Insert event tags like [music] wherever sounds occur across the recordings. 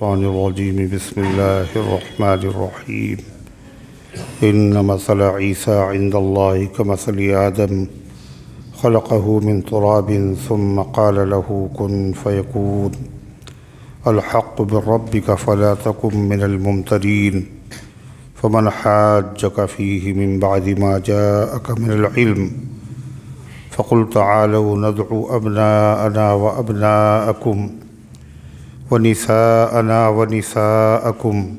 الشيطان الرجيم بسم الله الرحمن الرحيم إن مثل عيسى عند الله كمثل آدم خلقه من تراب ثم قال له كن فيكون الحق من ربك فلا تكن من الممترين فمن حاجك فيه من بعد ما جاءك من العلم فقل تعالوا ندعو أبناءنا وأبناءكم ونساءنا ونساءكم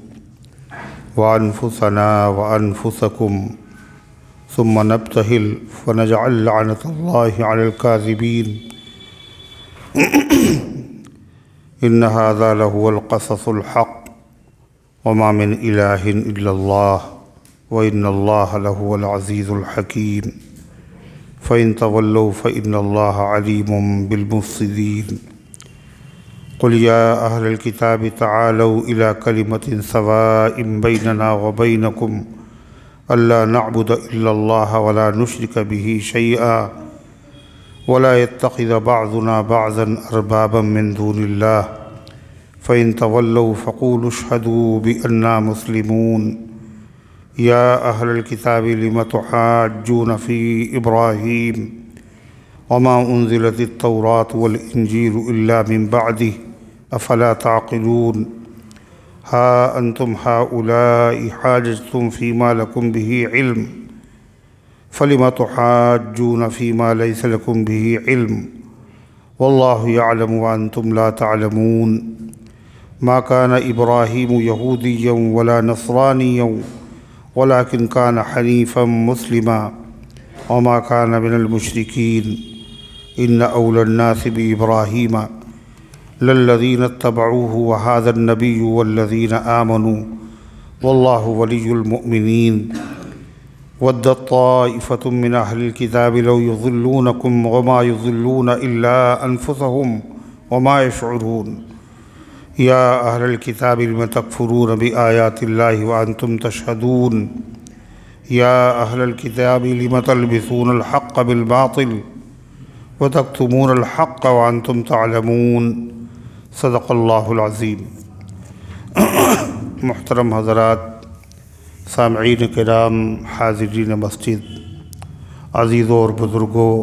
وأنفسنا وأنفسكم ثم نبتهل فنجعل لعنة الله على الكاذبين [clears throat] إن هذا لهو القصص الحق وما من إله إلا الله وإن الله لهو العزيز الحكيم فإن تولوا فإن الله عليم بالمفسدين قل يا أهل الكتاب تعالوا إلى كلمة سواء بيننا وبينكم ألا نعبد إلا الله ولا نشرك به شيئا ولا يتخذ بعضنا بعضا أربابا من دون الله فإن تولوا فقولوا اشهدوا بأننا مسلمون يا أهل الكتاب لم تحاجون في إبراهيم وما أنزلت التوراة والإنجيل إلا من بعده أفلا تعقلون ها أنتم هؤلاء حاجزتم فيما لكم به علم فلم تحاجون فيما ليس لكم به علم والله يعلم وأنتم لا تعلمون ما كان إبراهيم يهوديا ولا نصرانيا ولكن كان حنيفا مسلما وما كان من المشركين إن أولى الناس بإبراهيم للذين اتبعوه وهذا النبي والذين امنوا والله ولي المؤمنين ودت طائفه من اهل الكتاب لو يظلونكم وما يظلون الا انفسهم وما يشعرون يا اهل الكتاب لم تكفرون بايات الله وانتم تشهدون يا اهل الكتاب لم تلبسون الحق بالباطل وتكتمون الحق وانتم تعلمون सदक़ल्लाज़ीम मोहतरम हजरात सामीन कराम हाजरीन मस्जिद अज़ीज़ों और बुज़ुर्गों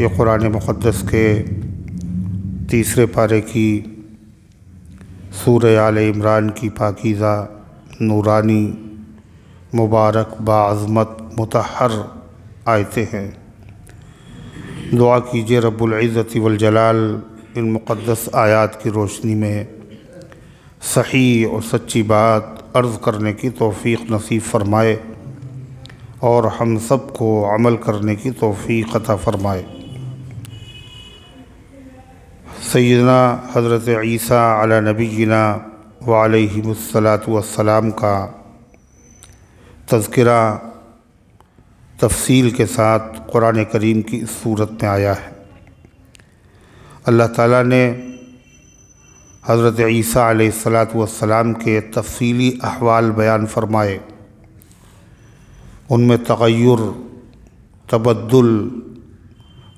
ये कुरान मुक़दस के तीसरे पारे की सूर आल इमरान की पाकिज़ा नूरानी मुबारक बाज़मत मतहर आयते हैं दुआ कीजिए रब्ज़त वलजलाल इन मुक़दस आयात की रोशनी में सही और सच्ची बात अर्ज़ करने की तोफ़ी नसीब फरमाए और हम सब को अमल करने की तोफ़ी अता फ़रमाए सैदना हज़रत ईसा अला नबीना वालसलातम का तस्करा तफसील के साथ क़ुरान करीम की इस सूरत में आया है अल्लाह ताला ने हज़रत ईसा सलात के तफसीली अहवाल बयान फरमाए उनमें तगैर तबद्दुल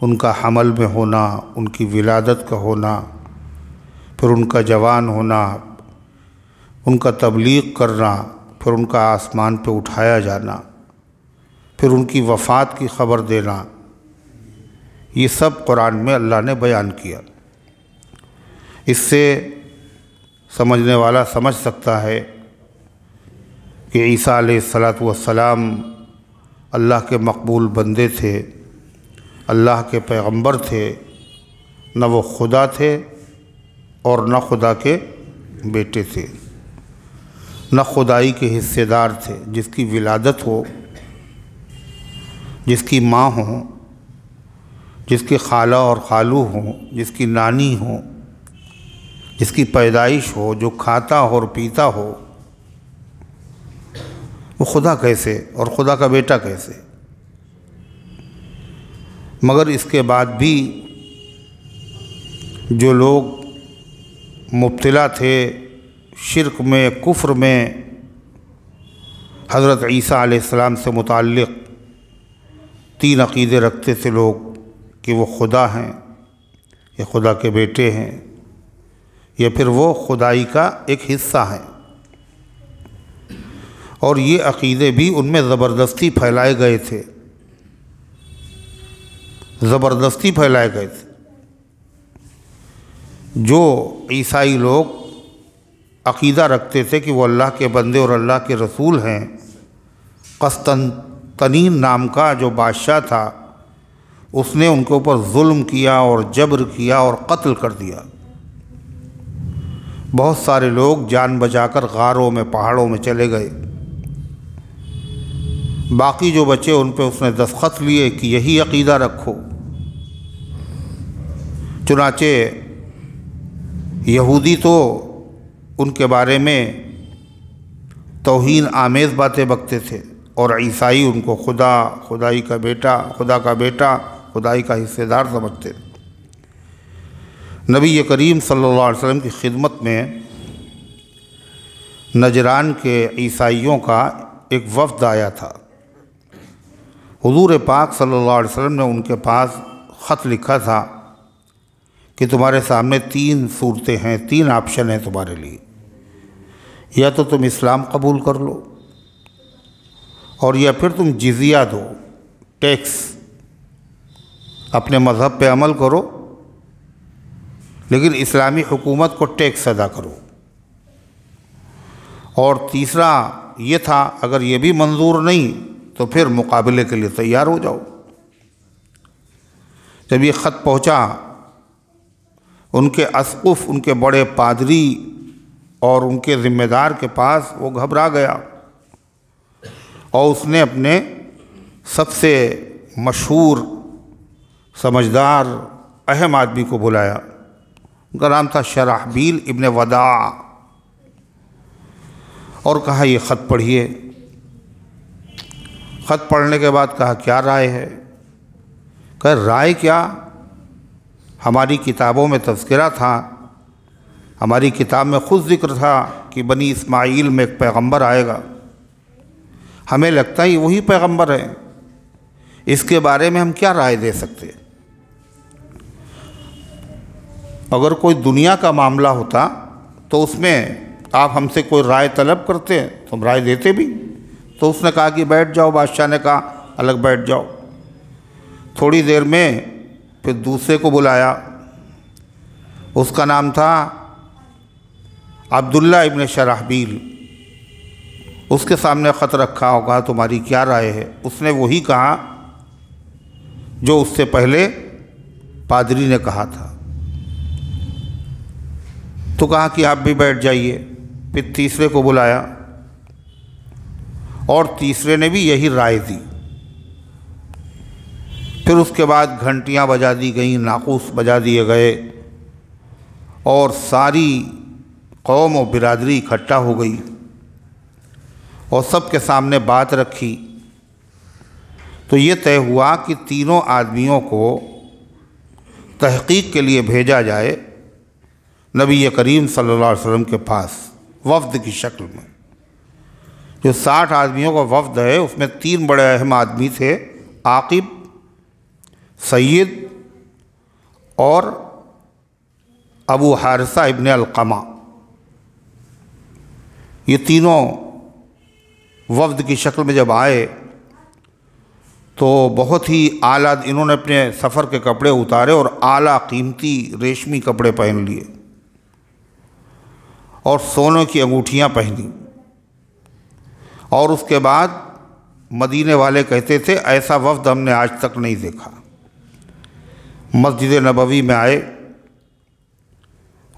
उनका हमल में होना उनकी विलादत का होना फिर उनका जवान होना उनका तबलीग करना फिर उनका आसमान पर उठाया जाना फिर उनकी वफ़ात की ख़बर देना ये सब कुरान में अल्लाह ने बयान किया इससे समझने वाला समझ सकता है कि ईसा सलात अल्लाह के मकबूल बंदे थे अल्लाह के पैगंबर थे न वो खुदा थे और न खुदा के बेटे थे न खुदाई के हिस्सेदार थे जिसकी विलादत हो जिसकी माँ हों जिसके खाला और खालू हों जिसकी नानी हो जिसकी पैदाइश हो जो खाता हो और पीता हो वो खुदा कैसे और खुदा का बेटा कैसे मगर इसके बाद भी जो लोग मुब्तला थे शिरक में कुफ्र में हज़रत ईसा आसमाम से मुतक़ तीन अकीदे रखते थे लोग कि वो खुदा हैं या खुदा के बेटे हैं या फिर वो खुदाई का एक हिस्सा हैं और ये अकीदे भी उनमें ज़बरदस्ती फैलाए गए थे ज़बरदस्ती फैलाए गए थे जो ईसाई लोग अकीदा रखते थे कि वो अल्लाह के बंदे और अल्लाह के रसूल हैं कस्तन तनीन नाम का जो बादशाह था उसने उनके ऊपर जुल्म किया और जबर किया और कत्ल कर दिया बहुत सारे लोग जान बचाकर गारों में पहाड़ों में चले गए बाकी जो बचे उन पर उसने दस्खत लिए कि यही अकीदा रखो चुनाचे यहूदी तो उनके बारे में तोहन आमेज़ बातें बकते थे और ईसाई उनको खुदा खुदाई का बेटा खुदा का बेटा खुदाई का हिस्सेदार समझते नबी करीम सल्लल्लाहु अलैहि वसल्लम की खिदमत में नजरान के ईसाइयों का एक वफद आया था हुजूर पाक सल्लल्लाहु अलैहि वसल्लम ने उनके पास ख़त लिखा था कि तुम्हारे सामने तीन सूरतें हैं तीन ऑप्शन हैं तुम्हारे लिए या तो तुम इस्लाम कबूल कर लो और या फिर तुम जिजिया दो टैक्स अपने मज़हब पे अमल करो लेकिन इस्लामी हुकूमत को टैक्स अदा करो और तीसरा ये था अगर ये भी मंजूर नहीं तो फिर मुकाबले के लिए तैयार हो जाओ जब ये ख़त पहुंचा उनके असकुफ़ उनके बड़े पादरी और उनके ज़िम्मेदार के पास वो घबरा गया और उसने अपने सबसे मशहूर समझदार अहम आदमी को बुलाया उनका नाम था शराहबील इबन वदा और कहा ये ख़त पढ़िए ख़त पढ़ने के बाद कहा क्या राय है कह राय क्या हमारी किताबों में तस्करा था हमारी किताब में खुद जिक्र था कि बनी इस्माइल में एक पैगंबर आएगा हमें लगता है वही पैगंबर है इसके बारे में हम क्या राय दे सकते हैं अगर कोई दुनिया का मामला होता तो उसमें आप हमसे कोई राय तलब करते तो हम राय देते भी तो उसने कहा कि बैठ जाओ बादशाह ने कहा अलग बैठ जाओ थोड़ी देर में फिर दूसरे को बुलाया उसका नाम था अब्दुल्ला इबन शराहबील उसके सामने ख़त रखा होगा तुम्हारी क्या राय है उसने वही कहा जो उससे पहले पादरी ने कहा था तो कहा कि आप भी बैठ जाइए फिर तीसरे को बुलाया और तीसरे ने भी यही राय दी फिर उसके बाद घंटियां बजा दी गई नाकूस बजा दिए गए और सारी कौम और बिरादरी इकट्ठा हो गई और सबके सामने बात रखी तो ये तय हुआ कि तीनों आदमियों को तहकीक के लिए भेजा जाए नबी करीम सल्लल्लाहु अलैहि वसल्लम के पास वफ्द की शक्ल में जो साठ आदमियों का वफद है उसमें तीन बड़े अहम आदमी थे आकिब सैद और अबू हारसा इबन अलकमा ये तीनों वफ्द की शक्ल में जब आए तो बहुत ही आला इन्होंने अपने सफ़र के कपड़े उतारे और आला कीमती रेशमी कपड़े पहन लिए और सोने की अंगूठियाँ पहनी और उसके बाद मदीने वाले कहते थे ऐसा वफद हमने आज तक नहीं देखा मस्जिद नबवी में आए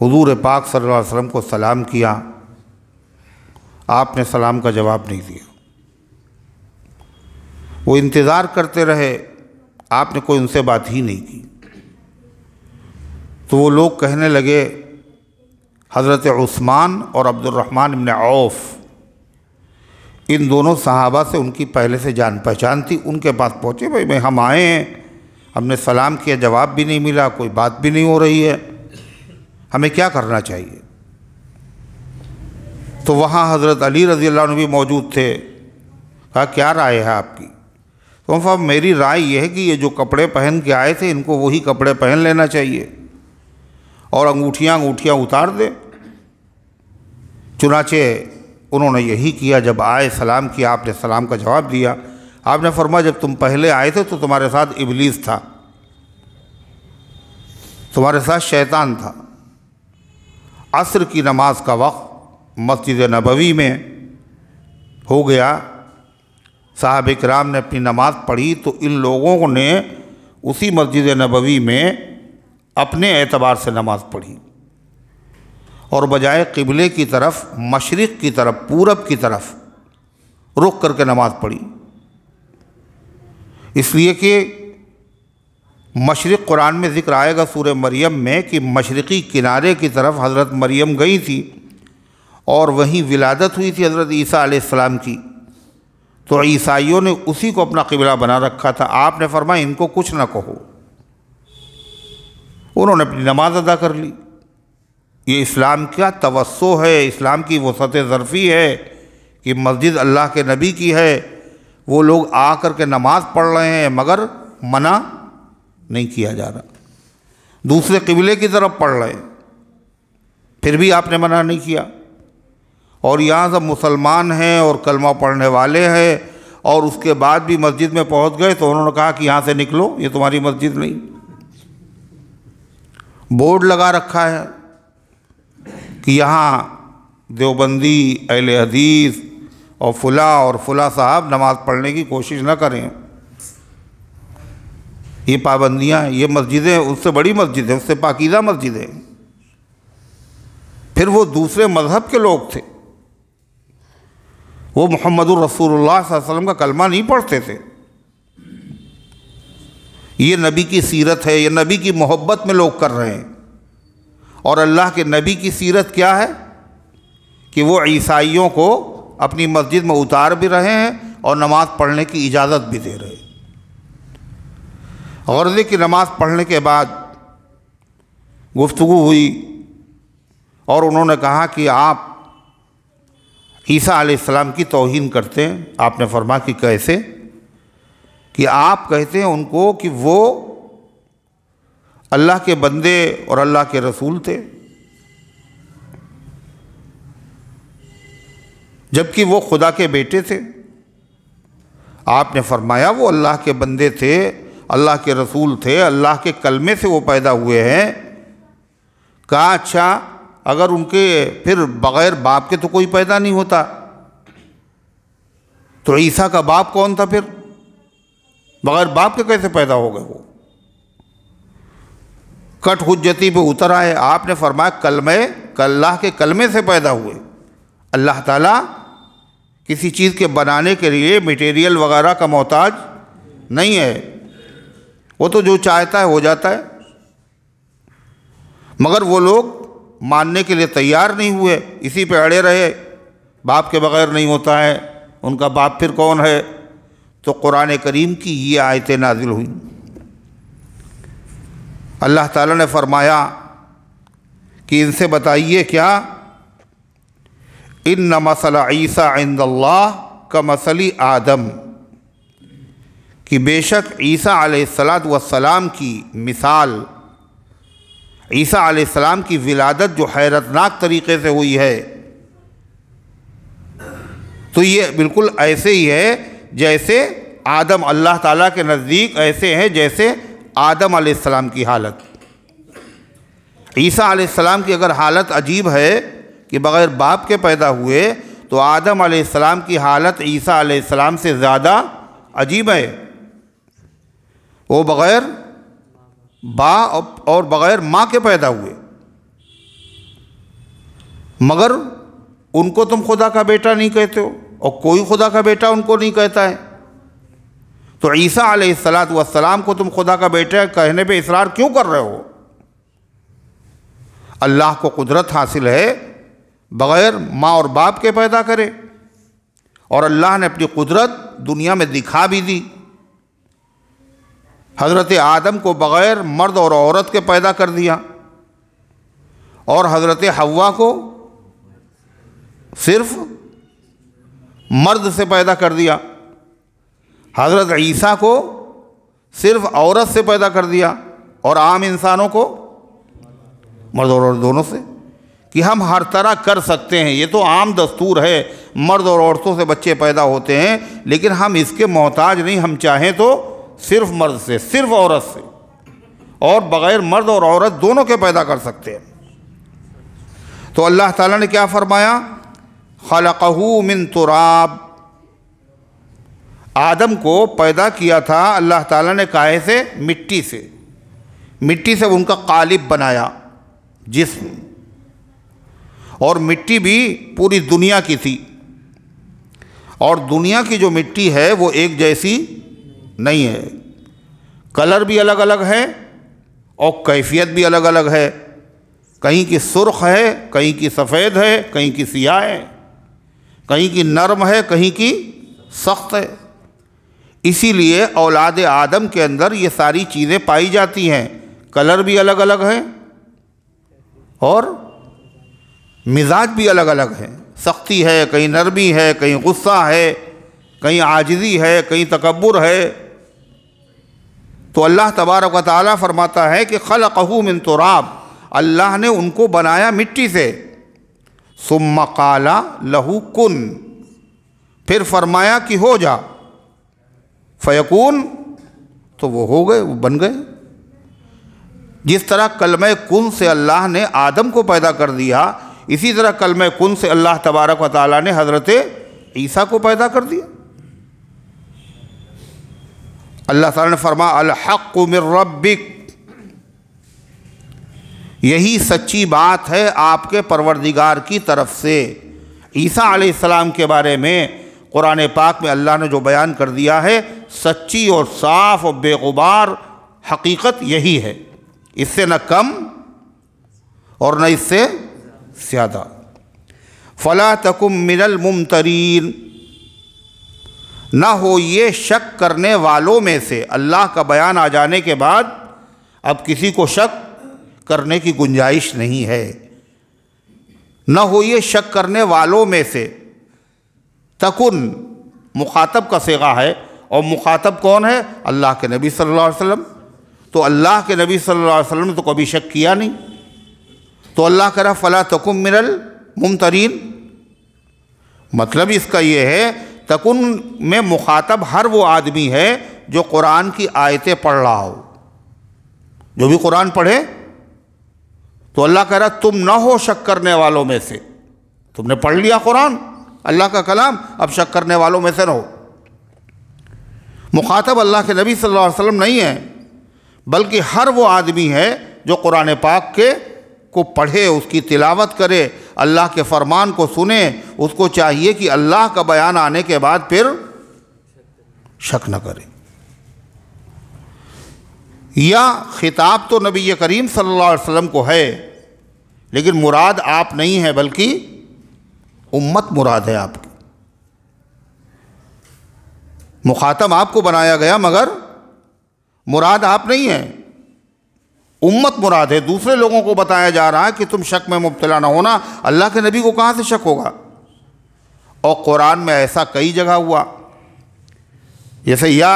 हुजूर पाक सल्लल्लाहु अलैहि वसल्लम को सलाम किया आपने सलाम का जवाब नहीं दिया वो इंतज़ार करते रहे आपने कोई उनसे बात ही नहीं की तो वो लोग कहने लगे हज़रत उस्मान और अब्दुलरहमान इबन औफ इन दोनों सहाबा से उनकी पहले से जान पहचान थी उनके पास पहुँचे भाई भाई हम आए हैं हमने सलाम किया जवाब भी नहीं मिला कोई बात भी नहीं हो रही है हमें क्या करना चाहिए तो वहाँ हज़रत अली रज़ी अल्लाह भी मौजूद थे कहा क्या राय है आपकी तो फा मेरी राय यह है कि ये जो कपड़े पहन के आए थे इनको वही कपड़े पहन लेना चाहिए और अंगूठियाँ अंगूठियाँ उतार दे चुनाचे उन्होंने यही किया जब आए सलाम किया आपने सलाम का जवाब दिया आपने फरमाया जब तुम पहले आए थे तो तुम्हारे साथ इबलीस था तुम्हारे साथ शैतान था असर की नमाज का वक्त मस्जिद नबवी में हो गया साहब कराम ने अपनी नमाज पढ़ी तो इन लोगों ने उसी मस्जिद नबवी में अपने एतबार से नमाज पढ़ी और बजाय किबले की तरफ मशरक़ की तरफ पूरब की तरफ रुक करके नमाज पढ़ी इसलिए कि मशरक़ कुरान में ज़िक्र आएगा सूर्य मरियम में कि मशरक़ी किनारे की तरफ हज़रत मरियम गई थी और वहीं विलादत हुई थी हज़रत ईसा आसमाम की तो ईसाइयों ने उसी को अपना किबला बना रखा था आपने फरमाया इनको कुछ ना कहो उन्होंने अपनी नमाज अदा कर ली ये इस्लाम का तवस्सो है इस्लाम की वसत ज़रफ़ी है कि मस्जिद अल्लाह के नबी की है वो लोग आ कर के नमाज़ पढ़ रहे हैं मगर मना नहीं किया जा रहा दूसरे किबले की तरफ पढ़ रहे हैं फिर भी आपने मना नहीं किया और यहाँ सब मुसलमान हैं और कलमा पढ़ने वाले हैं और उसके बाद भी मस्जिद में पहुँच गए तो उन्होंने कहा कि यहाँ से निकलो ये तुम्हारी मस्जिद नहीं बोर्ड लगा रखा है कि यहाँ देवबंदी अहल हदीस और फुला और फुला साहब नमाज़ पढ़ने की कोशिश ना करें ये पाबंदियाँ ये मस्जिदें उससे बड़ी मस्जिद है उससे पाकिदा मस्जिद है फिर वो दूसरे मज़हब के लोग थे वो मोहम्मद रसूलुल्लाह वसल्लम का कलमा नहीं पढ़ते थे ये नबी की सीरत है ये नबी की मोहब्बत में लोग कर रहे हैं और अल्लाह के नबी की सीरत क्या है कि वो ईसाइयों को अपनी मस्जिद में उतार भी रहे हैं और नमाज़ पढ़ने की इजाज़त भी दे रहे हैं गौरजे की नमाज़ पढ़ने के बाद गुफ्तु हुई और उन्होंने कहा कि आप ईसा आसमाम की तोहन करते हैं आपने फरमा कि कैसे कि आप कहते हैं उनको कि वो अल्लाह के बंदे और अल्लाह के रसूल थे जबकि वो खुदा के बेटे थे आपने फरमाया वो अल्लाह के बंदे थे अल्लाह के रसूल थे अल्लाह के कलमे से वो पैदा हुए हैं कहा अच्छा अगर उनके फिर बग़ैर बाप के तो कोई पैदा नहीं होता तो ईसा का बाप कौन था फिर बगैर बाप के कैसे पैदा हो गए वो कट हजती पे उतर आए आपने फरमाया कलमे अल्लाह के कलमे से पैदा हुए अल्लाह ताला किसी चीज़ के बनाने के लिए मटेरियल वगैरह का मोहताज नहीं है वो तो जो चाहता है हो जाता है मगर वो लोग मानने के लिए तैयार नहीं हुए इसी पे अड़े रहे बाप के बगैर नहीं होता है उनका बाप फिर कौन है तो क़ुरान करीम की ये आयतें नाजिल हुई अल्लाह ताला ने फरमाया कि इनसे बताइए क्या इन न मसला ईसा इंदल्ला का मसली आदम कि बेशक ईसा आसलात वसलाम की मिसाल ईसा सलाम की विलादत जो हैरतनाक तरीके से हुई है तो ये बिल्कुल ऐसे ही है जैसे आदम अल्लाह ताला के नज़दीक ऐसे हैं जैसे आदम आसमाम की हालत ईसा आसमाम की अगर हालत अजीब है कि बग़ैर बाप के पैदा हुए तो आदम आसमाम की हालत ईसा आसमाम से ज़्यादा अजीब है वो बग़ैर बा और बग़ैर माँ के पैदा हुए मगर उनको तुम खुदा का बेटा नहीं कहते हो और कोई खुदा का बेटा उनको नहीं कहता है तो ईसा आलत वसलाम को तुम खुदा का बेटा कहने पे इसरार क्यों कर रहे हो अल्लाह को कुदरत हासिल है बग़ैर माँ और बाप के पैदा करे और अल्लाह ने अपनी कुदरत दुनिया में दिखा भी दी हज़रत आदम को बग़ैर मर्द और औरत के पैदा कर दिया और हज़रत हवा को सिर्फ़ मर्द से पैदा कर दिया हज़रत ईसा को सिर्फ औरत से पैदा कर दिया और आम इंसानों को मर्द और औरत दोनों से कि हम हर तरह कर सकते हैं ये तो आम दस्तूर है मर्द और औरतों से बच्चे पैदा होते हैं लेकिन हम इसके मोहताज नहीं हम चाहें तो सिर्फ मर्द से सिर्फ औरत से और बग़ैर मर्द और औरत दोनों के पैदा कर सकते हैं तो अल्लाह ताला ने क्या फरमाया खलकहू मिन तुराब आदम को पैदा किया था अल्लाह ताला ने काहे से मिट्टी से मिट्टी से उनका कालिब बनाया जिस्म और मिट्टी भी पूरी दुनिया की थी और दुनिया की जो मिट्टी है वो एक जैसी नहीं है कलर भी अलग अलग है और कैफियत भी अलग अलग है कहीं की सुर्ख है कहीं की सफ़ेद है कहीं की सियाह है कहीं की नरम है कहीं की सख्त है इसीलिए औलाद आदम के अंदर ये सारी चीज़ें पाई जाती हैं कलर भी अलग अलग हैं और मिजाज भी अलग अलग है सख्ती है कहीं नरमी है कहीं गुस्सा है कहीं आजजी है कहीं तकबर है तो अल्लाह तबारक ताली फ़रमाता है कि खल कहू मिन तुराब अल्लाह ने उनको बनाया मिट्टी से सुम काला लहू कुन फिर फरमाया कि हो जा फ़यकून तो वो हो गए वो बन गए जिस तरह कलम कुन से अल्लाह ने आदम को पैदा कर दिया इसी तरह कलम कुन से अल्लाह तबारक व ताली ने हज़रत ईसा को पैदा कर दिया अल्लाह ताला ने फरमा अलहक मिर रब्बिक यही सच्ची बात है आपके परवरदिगार की तरफ से ईसा आलाम के बारे में कुरान पाक में अल्लाह ने जो बयान कर दिया है सच्ची और साफ़ और बेगुबार हकीकत यही है इससे न कम और न इससे ज़्यादा फ़ला तकुम मिनल मुमतरीन न हो ये शक करने वालों में से अल्लाह का बयान आ जाने के बाद अब किसी को शक करने की गुंजाइश नहीं है न हो ये शक करने वालों में से तकुन मुखातब का सेगा है और मुखातब कौन है अल्लाह के नबी सल्लल्लाहु अलैहि वसल्लम तो अल्लाह के नबी सल्लल्लाहु अलैहि वसल्लम ने तो कभी शक किया नहीं तो अल्लाह कह रहा फ़ला तकुम मिनल मुमतरीन मतलब इसका यह है तकुन में मुखातब हर वो आदमी है जो कुरान की आयतें पढ़ रहा हो जो भी कुरान पढ़े तो अल्लाह कह रहा तुम ना हो शक करने वालों में से तुमने पढ़ लिया कुरान अल्लाह का कलाम अब शक करने वालों में से ना हो मुखातब अल्लाह के नबी सल्लल्लाहु अलैहि वसल्लम नहीं है बल्कि हर वो आदमी है जो कुरान पाक के को पढ़े उसकी तिलावत करे अल्लाह के फरमान को सुने उसको चाहिए कि अल्लाह का बयान आने के बाद फिर शक न करे या ख़िताब तो नबी करीम सल्लल्लाहु अलैहि वसल्लम को है लेकिन मुराद आप नहीं है बल्कि उम्मत मुराद है आपकी मुखातम आपको बनाया गया मगर मुराद आप नहीं है उम्मत मुराद है दूसरे लोगों को बताया जा रहा है कि तुम शक में मुबतला ना होना अल्लाह के नबी को कहाँ से शक होगा और कुरान में ऐसा कई जगह हुआ जैसे या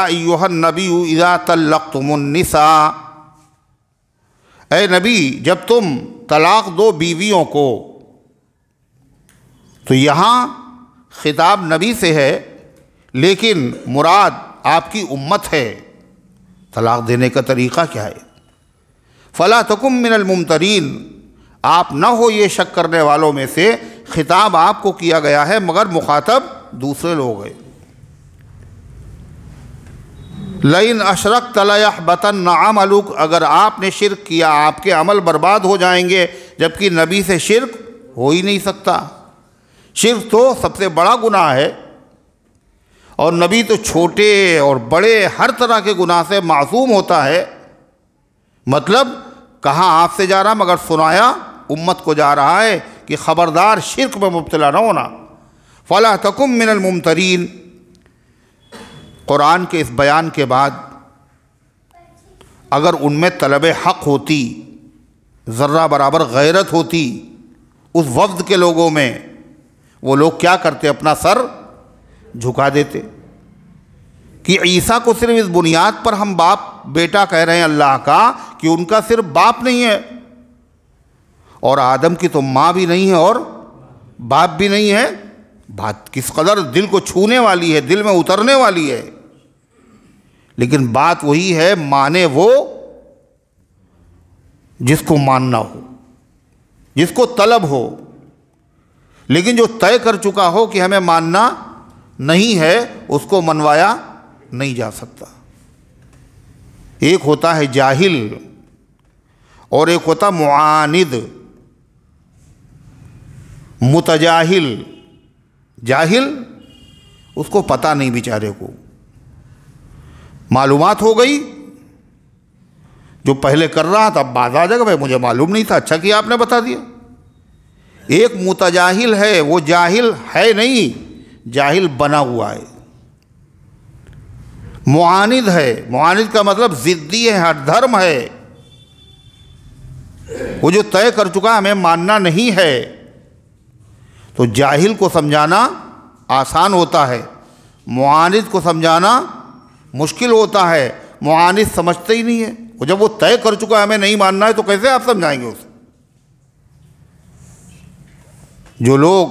नबी इज़ा तल्लतुमनिसा ए नबी जब तुम तलाक़ दो बीवियों को तो यहाँ ख़िताब नबी से है लेकिन मुराद आपकी उम्मत है तलाक़ देने का तरीक़ा क्या है फ़ला तकुम मिनल मुमतरीन आप न हो ये शक करने वालों में से ख़िताब आपको किया गया है मगर मुखातब दूसरे लोग हैं लइन अशरक तलाह बतन नाम अलुक अगर आपने शिरक किया आपके अमल बर्बाद हो जाएंगे जबकि नबी से शिरक हो ही नहीं सकता शिरक तो सबसे बड़ा गुनाह है और नबी तो छोटे और बड़े हर तरह के गुनाह से मासूम होता है मतलब कहाँ आपसे जा रहा मगर सुनाया उम्मत को जा रहा है कि ख़बरदार शिरक में मुबतला न होना फ़ला तकुम मिनल मुमतरीन कुरान के इस बयान के बाद अगर उनमें तलब हक़ होती ज़र्रा बराबर गैरत होती उस वफ्द के लोगों में वो लोग क्या करते अपना सर झुका देते कि ईसा को सिर्फ इस बुनियाद पर हम बाप बेटा कह रहे हैं अल्लाह का कि उनका सिर्फ बाप नहीं है और आदम की तो माँ भी नहीं है और बाप भी नहीं है बात किस कदर दिल को छूने वाली है दिल में उतरने वाली है लेकिन बात वही है माने वो जिसको मानना हो जिसको तलब हो लेकिन जो तय कर चुका हो कि हमें मानना नहीं है उसको मनवाया नहीं जा सकता एक होता है जाहिल और एक होता मुआनिद मुतजाहिल जाहिल उसको पता नहीं बेचारे को मालूम हो गई जो पहले कर रहा था अब बात आ जाएगा भाई मुझे मालूम नहीं था अच्छा किया आपने बता दिया एक मुतजाहिल है वो जाहिल है नहीं जाहिल बना हुआ है मुआनिद है मुआनिद का मतलब ज़िद्दी है हर धर्म है वो जो तय कर चुका हमें मानना नहीं है तो जाहिल को समझाना आसान होता है मुआनिद को समझाना मुश्किल होता है मुआनिस समझते ही नहीं है और जब वो तय कर चुका है हमें नहीं मानना है तो कैसे आप समझाएंगे उसे जो लोग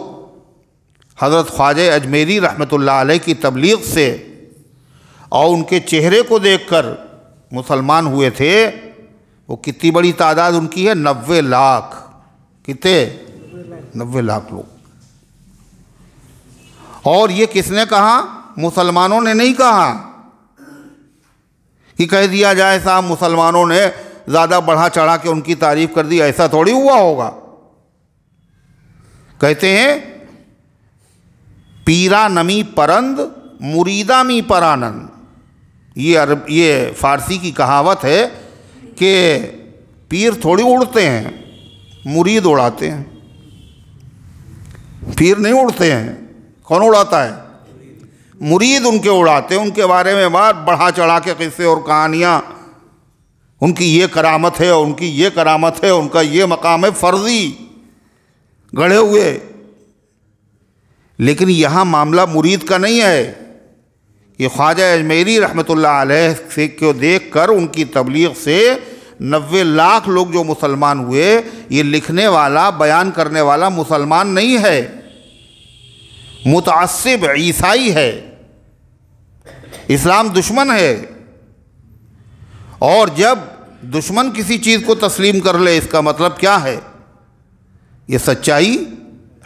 हज़रत ख्वाज अजमेरी रहमत अलैह की तबलीग से और उनके चेहरे को देखकर मुसलमान हुए थे वो कितनी बड़ी तादाद उनकी है नबे लाख कितने नबे लाख लोग और ये किसने कहा मुसलमानों ने नहीं कहा कि कह दिया जाए साहब मुसलमानों ने ज़्यादा बढ़ा चढ़ा के उनकी तारीफ कर दी ऐसा थोड़ी हुआ होगा कहते हैं पीरा नमी परंद मुरीदामी परानंद ये अरब ये फारसी की कहावत है कि पीर थोड़ी उड़ते हैं मुरीद उड़ाते हैं पीर नहीं उड़ते हैं कौन उड़ाता है मुरीद उनके उड़ाते उनके बारे में बात बढ़ा चढ़ा के किस्से और कहानियाँ उनकी ये करामत है उनकी ये करामत है उनका ये मकाम है फर्जी गढ़े हुए लेकिन यहाँ मामला मुरीद का नहीं है ये ख्वाजा अजमेरी रहमत से को देख कर उनकी तबलीग से नबे लाख लोग जो मुसलमान हुए ये लिखने वाला बयान करने वाला मुसलमान नहीं है मुतासब ईसाई है इस्लाम दुश्मन है और जब दुश्मन किसी चीज़ को तस्लीम कर ले इसका मतलब क्या है ये सच्चाई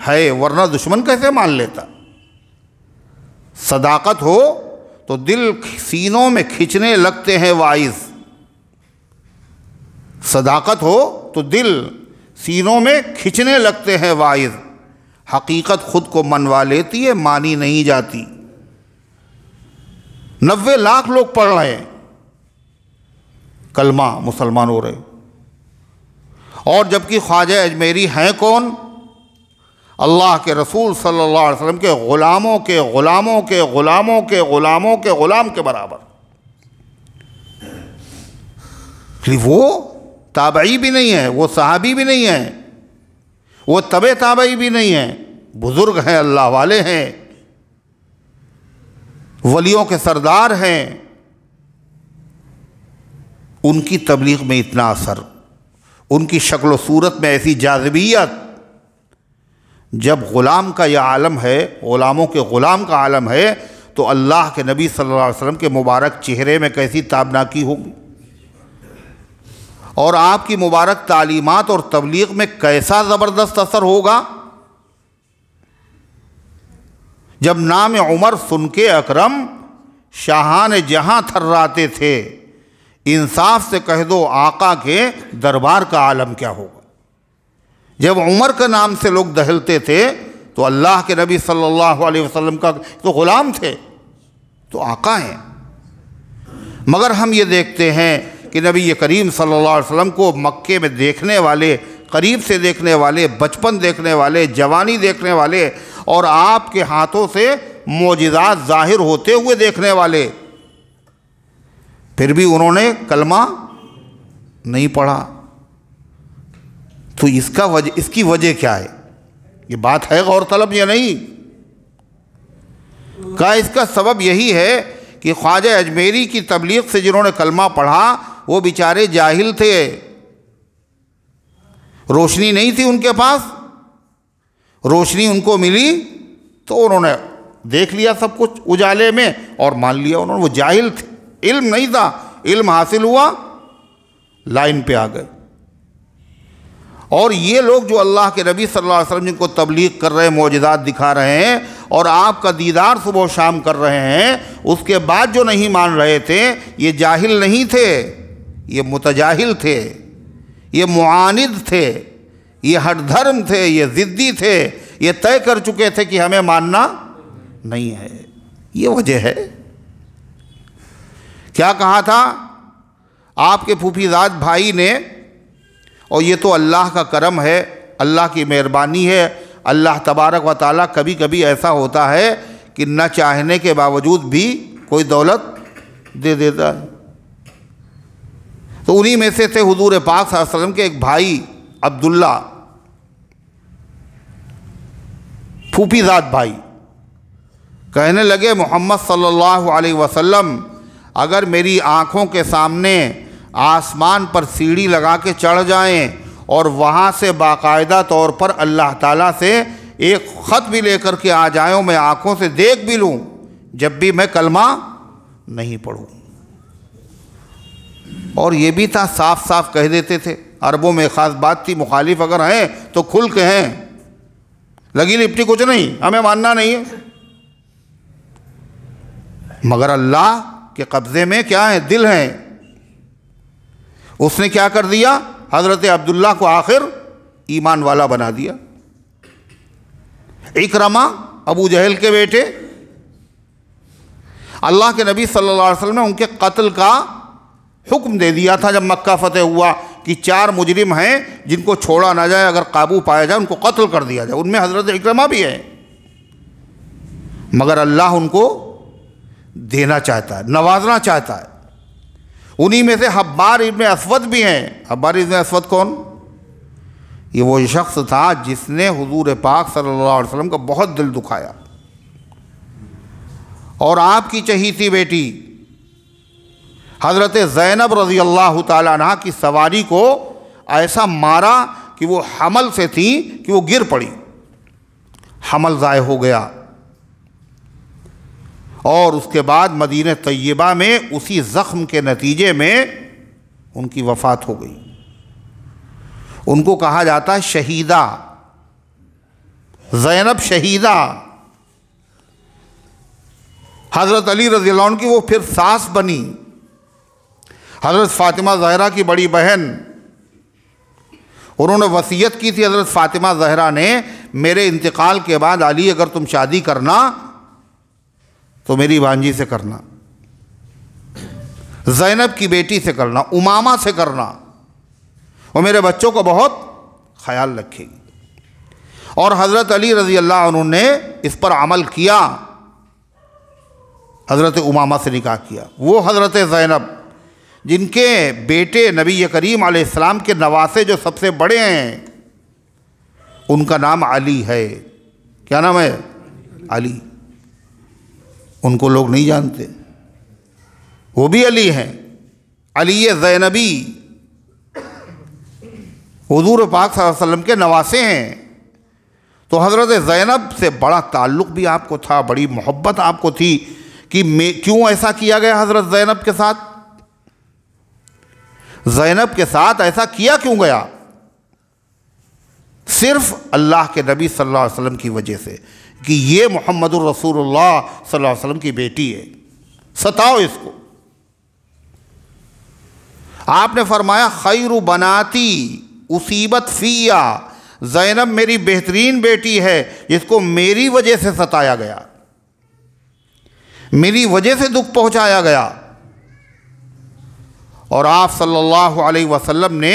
है वरना दुश्मन कैसे मान लेता सदाकत हो तो दिल सीनों में खींचने लगते हैं वाइज सदाकत हो तो दिल सीनों में खींचने लगते हैं वाइज़ हकीकत खुद को मनवा लेती है मानी नहीं जाती नब्बे लाख लोग पढ़ रहे हैं कलमा मुसलमान हो रहे और जबकि ख्वाजा अजमेरी हैं कौन अल्लाह के रसूल सल्लल्लाहु अलैहि वसल्लम के ग़ुलामों के ग़ुलामों के ग़ुलामों के ग़ुलामों के ग़ुलाम के बराबर वो ताबई भी नहीं है वो सहाबी भी नहीं है वो तबे ताबई भी नहीं है बुज़ुर्ग हैं अल्लाह वाले हैं वलियों के सरदार हैं उनकी तबलीग में इतना असर उनकी शक्ल सूरत में ऐसी जाजबियत जब ग़ुलाम का यह आलम है ग़ुलामों के ग़ुलाम का आलम है तो अल्लाह के नबी सल्लल्लाहु अलैहि वसल्लम के मुबारक चेहरे में कैसी ताबनाकी होगी और आपकी मुबारक तालीमत और तबलीग में कैसा ज़बरदस्त असर होगा जब नाम उमर सुन के अकरम शाहान जहाँ थर्राते थे इंसाफ से कह दो आका के दरबार का आलम क्या होगा जब उमर के नाम से लोग दहलते थे तो अल्लाह के नबी सल्लल्लाहु अलैहि वसल्लम का तो ग़ुलाम थे तो आका हैं मगर हम ये देखते हैं कि नबी करीम सल्ला वसम को मक्के में देखने वाले करीब से देखने वाले बचपन देखने वाले जवानी देखने वाले और आपके हाथों से मोजात ज़ाहिर होते हुए देखने वाले फिर भी उन्होंने कलमा नहीं पढ़ा तो इसका वजह इसकी वजह क्या है ये बात है गौरतलब या नहीं का इसका सबब यही है कि ख्वाजा अजमेरी की तबलीग से जिन्होंने कलमा पढ़ा वो बेचारे जाहिल थे रोशनी नहीं थी उनके पास रोशनी उनको मिली तो उन्होंने देख लिया सब कुछ उजाले में और मान लिया उन्होंने वो जाहिल थे इल्म नहीं था इल्म हासिल हुआ लाइन पे आ गए और ये लोग जो अल्लाह के नबी सल्लल्लाहु अलैहि वसल्लम जिनको तबलीग कर रहे हैं मौजदात दिखा रहे हैं और आपका दीदार सुबह शाम कर रहे हैं उसके बाद जो नहीं मान रहे थे ये जाहिल नहीं थे ये मुतजाहिल थे ये मुआनिद थे ये हर धर्म थे ये ज़िद्दी थे ये तय कर चुके थे कि हमें मानना नहीं है ये वजह है क्या कहा था आपके फूफीजाद भाई ने और ये तो अल्लाह का करम है अल्लाह की मेहरबानी है अल्लाह तबारक व ताली कभी कभी ऐसा होता है कि न चाहने के बावजूद भी कोई दौलत दे देता है तो उन्हीं में से थे हजूर पाक वसलम के एक भाई अब्दुल्ला फूफीजाद भाई कहने लगे मोहम्मद सल्लल्लाहु अलैहि वसल्लम अगर मेरी आँखों के सामने आसमान पर सीढ़ी लगा के चढ़ जाएं और वहाँ से बाकायदा तौर पर अल्लाह ताला से एक ख़त भी लेकर के आ जाऊँ मैं आँखों से देख भी लूँ जब भी मैं कलमा नहीं पढ़ूँ और ये भी था साफ साफ कह देते थे अरबों में ख़ास बात थी मुखालिफ अगर हैं तो खुल के हैं लगी लिपटी कुछ नहीं हमें मानना नहीं है मगर अल्लाह के कब्ज़े में क्या है दिल हैं उसने क्या कर दिया हज़रत अब्दुल्ला को आखिर ईमान वाला बना दिया इकरमा अबू जहल के बेटे अल्लाह के नबी सल्लल्लाहु अलैहि वसल्लम ने उनके कत्ल का हुक्म दे दिया था जब मक्का फतेह हुआ कि चार मुजरिम हैं जिनको छोड़ा ना जाए अगर काबू पाया जाए उनको कत्ल कर दिया जाए उनमें हज़रत इकरमा भी है मगर अल्लाह उनको देना चाहता है नवाजना चाहता है उन्हीं में से हब्बार इब्ने असवद भी हैं हब्बार इब्ने असवद कौन ये वो शख्स था जिसने हुजूर पाक सल्लल्लाहु अलैहि वसल्लम का बहुत दिल दुखाया और आपकी चहीती बेटी हज़रत ज़ैनब रज़ी अल्लाह तह की सवारी को ऐसा मारा कि वो हमल से थी कि वो गिर पड़ी हमल ज़ाय हो गया और उसके बाद मदीन तय्यबा में उसी ज़ख्म के नतीजे में उनकी वफ़ात हो गई उनको कहा जाता है शहीदा जैनब शहीदा हज़रत अली रज़ी की वो फिर सास बनी हज़रत फ़ातिमा जहरा की बड़ी बहन उन्होंने वसीयत की थी हज़रत फ़ातिमा जहरा ने मेरे इंतकाल के बाद अली अगर तुम शादी करना तो मेरी भांजी से करना जैनब की बेटी से करना उमामा से करना वो मेरे बच्चों को बहुत ख्याल रखेगी और हज़रत अली रज़ी अल्लाह उन्होंने इस पर अमल किया हज़रत उमामा से निकाह किया वो हज़रत ज़ैनब जिनके बेटे नबी करीम आसमाम के नवासे जो सबसे बड़े हैं उनका नाम अली है क्या नाम है अली उनको लोग नहीं जानते वो भी अली हैं अली जैनबी हजूर पाक वसल्लम के नवासे हैं तो हज़रत ज़ैनब से बड़ा ताल्लुक़ भी आपको था बड़ी मोहब्बत आपको थी कि मैं क्यों ऐसा किया गया हज़रत ज़ैनब के साथ ज़ैनब के साथ ऐसा किया क्यों गया सिर्फ अल्लाह के नबी सल्लल्लाहु अलैहि वसल्लम की वजह से कि ये मोहम्मद रसूलुल्लाह सल्लल्लाहु अलैहि वसल्लम की बेटी है सताओ इसको आपने फरमाया खैर बनाती उसीबत फ़िया जैनब मेरी बेहतरीन बेटी है जिसको मेरी वजह से सताया गया मेरी वजह से दुख पहुंचाया गया और आप सल्लल्लाहु अलैहि वसल्लम ने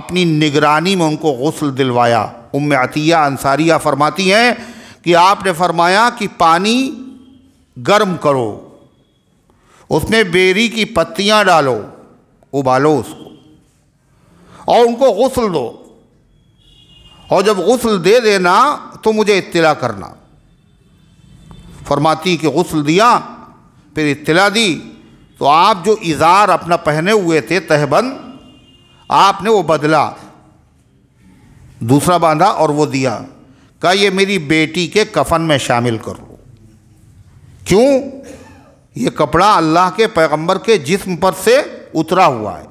अपनी निगरानी में उनको गसल दिलवाया उम अतिया अंसारिया फरमाती हैं कि आपने फरमाया कि पानी गर्म करो उसमें बेरी की पत्तियां डालो उबालो उसको और उनको गसल दो और जब गसल दे देना तो मुझे इत्तला करना फरमाती कि गसल दिया फिर इत्तला दी तो आप जो इज़ार अपना पहने हुए थे तहबंद आपने वो बदला दूसरा बांधा और वो दिया का ये मेरी बेटी के कफन में शामिल कर लो क्यों ये कपड़ा अल्लाह के पैगंबर के जिस्म पर से उतरा हुआ है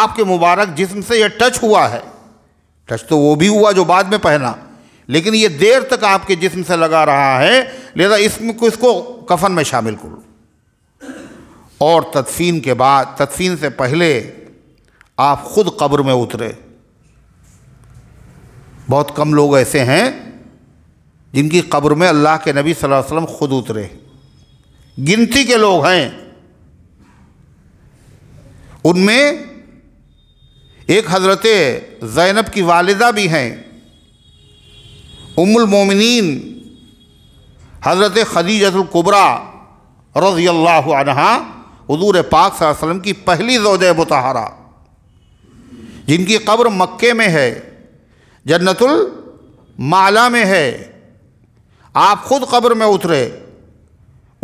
आपके मुबारक जिस्म से यह टच हुआ है टच तो वो भी हुआ जो बाद में पहना लेकिन ये देर तक आपके जिस्म से लगा रहा है लिहाजा इसम को इसको कफन में शामिल कर लो और तदफीन के बाद तदफीन से पहले आप खुद कब्र में उतरे बहुत कम लोग ऐसे हैं जिनकी कब्र में अल्लाह के नबी सल्लल्लाहु अलैहि वसल्लम खुद उतरे गिनती के लोग हैं उनमें एक हज़रत ज़ैनब की वालदा भी हैं उमुल मोमिनीन हज़रत कुबरा रज़ी अल्लाह अनहा हजूर पाक वसल्लम की पहली रोज मतहारा जिनकी कब्र मक्के में है जन्नतुल माला में है आप खुद कब्र में उतरे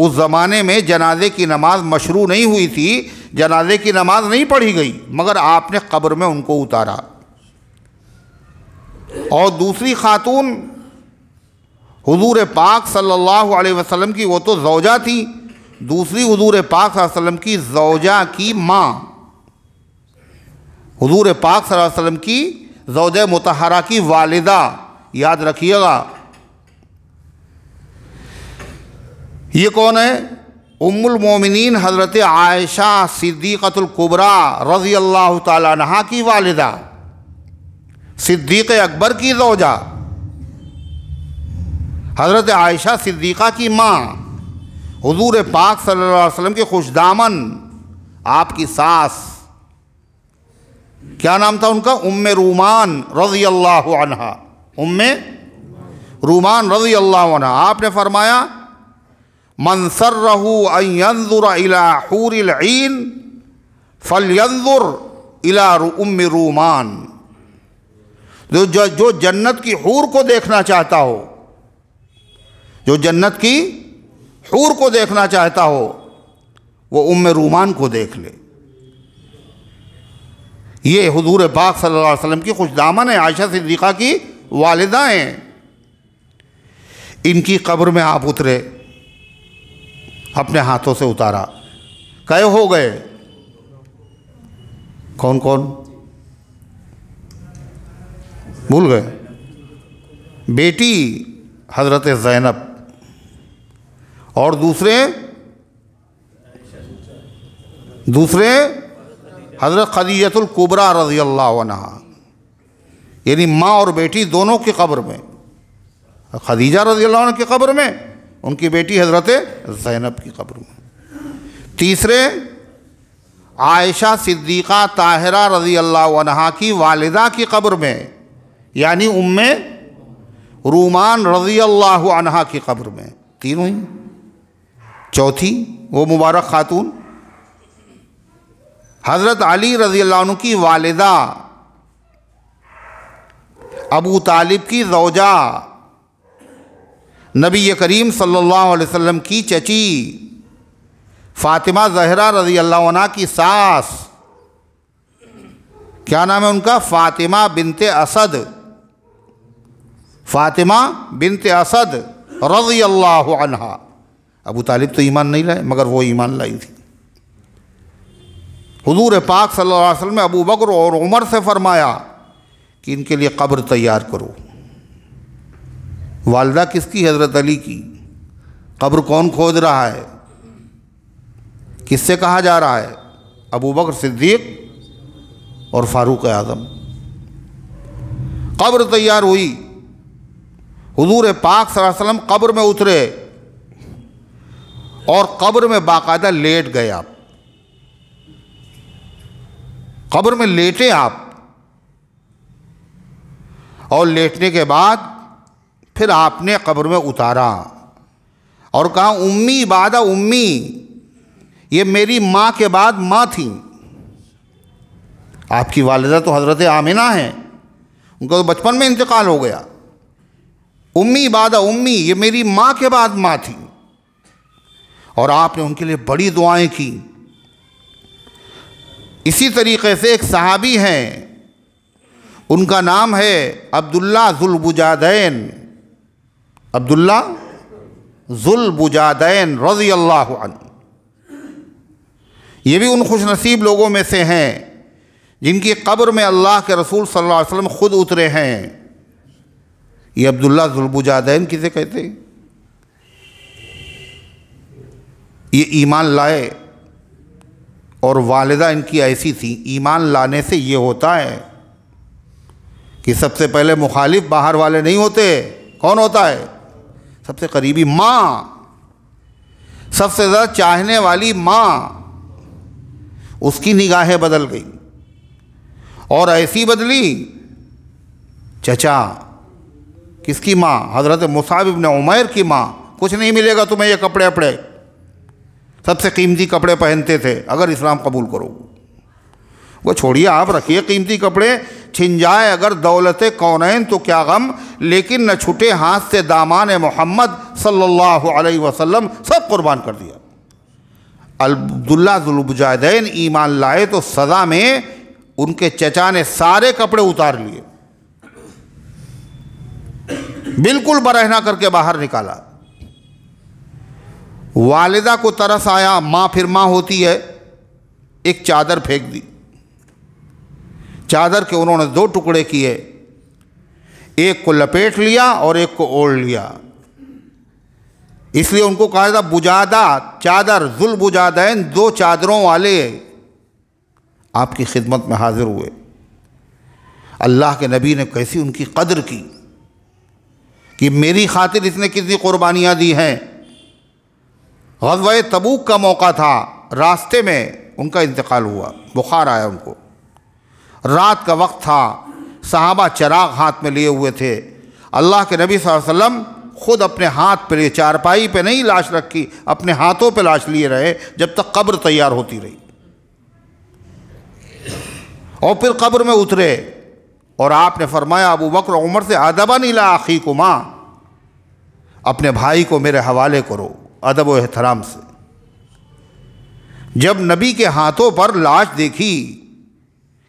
उस ज़माने में जनाजे की नमाज मशरू नहीं हुई थी जनाजे की नमाज नहीं पढ़ी गई मगर आपने कब्र में उनको उतारा और दूसरी खातून हुजूर पाक सल्लल्लाहु अलैहि वसल्लम की वो तो जौजा थी दूसरी हुजूर पाक वसल्लम की जौजा की माँ हुजूर पाक वसल्लम की जौज मतहरा की वालदा याद रखिएगा ये कौन है उमुल मोमिनीन हज़रत आयशा सिद्दीक़तुल्कुबरा रज़ी अल्लाह तहा की वालदा सिद्दीक़ अकबर की रोजा हज़रत आयशा सिद्दीक़ा की माँ हजूर पाक सल्लल्लाहु अलैहि वसल्लम के खुशदामन आपकी सास क्या नाम था उनका उम रूमान रजी अल्लाह अनहा उम रूमान रजी अल्लाह अनहा आपने फरमाया मंसर रहू अलाहूरन फलयंदुर इला उम रूमान जो जो जन्नत की हूर को देखना चाहता हो जो जन्नत की हूर को देखना चाहता हो वो उम रूमान को देख ले ये हजूर पाक सल्ला वसम की खुश दामन है आयशा सिद्दीक़ा की वालदा हैं इनकी कब्र में आप उतरे अपने हाथों से उतारा कय हो गए कौन कौन भूल गए बेटी हज़रत ज़ैनब और दूसरे दूसरे हज़रत खदीतुल्कुबरा रजी अल्लाह यानी माँ और बेटी दोनों की कब्र में खदीजा रजी अल्लाह की कब्र में उनकी बेटी हज़रत जैनब की कब्र में तीसरे आयशा सिद्दीक़ा ताहरा रजी अल्लाह की वालदा की कब्र में यानी उम्मे रूमान रजी अल्लाह की कब्र में तीनों ही चौथी वो मुबारक खातून हज़रत अली रज़ी की वालदा अबू तालिब की रोजा नबी करीम सल्लल्लाहु अलैहि वसल्लम की चची फ़ातिमा जहरा रज़ी अल्लाह की सास क्या नाम है उनका फ़ातिमा बिनते असद फ़ातिमा बिनते असद रज़ी अल्लाह अबू तालिब तो ईमान नहीं लाए मगर वो ईमान लाई थी हजूर पाक सल्लल्लाहु अलैहि वसल्लम ने अबू बकर और उमर से फरमाया कि इनके लिए कब्र तैयार करो वालदा किसकी हज़रत अली की कब्र कौन खोज रहा है किससे कहा जा रहा है अबू बकर सिद्दीक और फारूक आज़म कब्र तैयार हुई हजूर पाक वसल्लम कब्र में उतरे और कब्र में बाकायदा लेट गए आप कब्र में लेटे आप और लेटने के बाद फिर आपने कब्र में उतारा और कहा उम्मी बादा उम्मी ये मेरी माँ के बाद माँ थी आपकी वालदा तो हज़रत आमिना हैं उनका तो बचपन में इंतकाल हो गया उम्मी बादा उम्मी ये मेरी माँ के बाद माँ थी और आपने उनके लिए बड़ी दुआएं की इसी तरीके से एक सहाबी हैं उनका नाम है अब्दुल्ला जुलबुजादैन अब्दुल्ला जुलबुजादैन रज़ी अल्लाह ये भी उन खुश नसीब लोगों में से हैं जिनकी कब्र में अल्लाह के रसूल सल्लल्लाहु अलैहि वसल्लम ख़ुद उतरे हैं ये अब्दुल्ला जुलबुजादैन किसे कहते ये ईमान लाए और वालदा इनकी ऐसी थी ईमान लाने से ये होता है कि सबसे पहले मुखालिफ बाहर वाले नहीं होते कौन होता है सबसे करीबी माँ सबसे ज़्यादा चाहने वाली माँ उसकी निगाहें बदल गई और ऐसी बदली चचा किसकी माँ हज़रत मुसाबिब ने उमैर की माँ कुछ नहीं मिलेगा तुम्हें ये कपड़े अपड़े सबसे कीमती कपड़े पहनते थे अगर इस्लाम कबूल करो वो छोड़िए आप रखिए कीमती कपड़े छिन जाए अगर दौलत कौन तो क्या गम लेकिन न छुटे हाथ से दामान मोहम्मद सल्लल्लाहु अलैहि वसल्लम सब कुर्बान कर दिया अलबुल्लाजुलबुजादैन ईमान लाए तो सज़ा में उनके चचा ने सारे कपड़े उतार लिए बिल्कुल बरहना करके बाहर निकाला वालिदा को तरस आया माँ फिर माँ होती है एक चादर फेंक दी चादर के उन्होंने दो टुकड़े किए एक को लपेट लिया और एक को ओढ़ लिया इसलिए उनको कहा था बुजादा चादर जुल बुजादैन दो चादरों वाले आपकी खिदमत में हाजिर हुए अल्लाह के नबी ने कैसी उनकी कदर की कि मेरी खातिर इसने कितनी कुर्बानियाँ दी हैं गजब तबूक का मौका था रास्ते में उनका इंतकाल हुआ बुखार आया उनको रात का वक्त था साहबा चराग हाथ में लिए हुए थे अल्लाह के नबी वसल्लम खुद अपने हाथ पर लिए चारपाई पे नहीं लाश रखी अपने हाथों पे लाश लिए रहे जब तक कब्र तैयार होती रही और फिर कब्र में उतरे और आपने फरमाया अबू बकर उमर से आदबा नीला आखी को माँ अपने भाई को मेरे हवाले करो अदब एहतराम से जब नबी के हाथों पर लाश देखी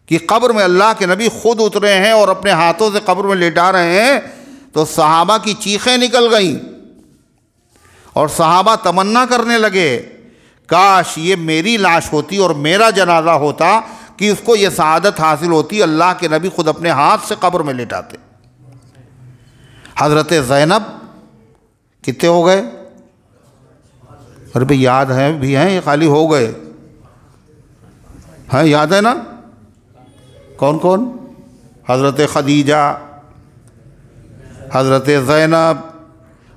कि कब्र में अल्लाह के नबी खुद उतरे हैं और अपने हाथों से कब्र में लेटा रहे हैं तो सहाबा की चीखें निकल गईं और सहाबा तमन्ना करने लगे काश ये मेरी लाश होती और मेरा जनाजा होता कि उसको ये शहादत हासिल होती अल्लाह के नबी खुद अपने हाथ से कब्र में लेटाते हज़रत ज़ैनब कितने हो गए अरे भाई याद है भी हैं ये खाली हो गए हैं याद है ना कौन कौन हज़रत खदीजा हज़रत ज़ैनब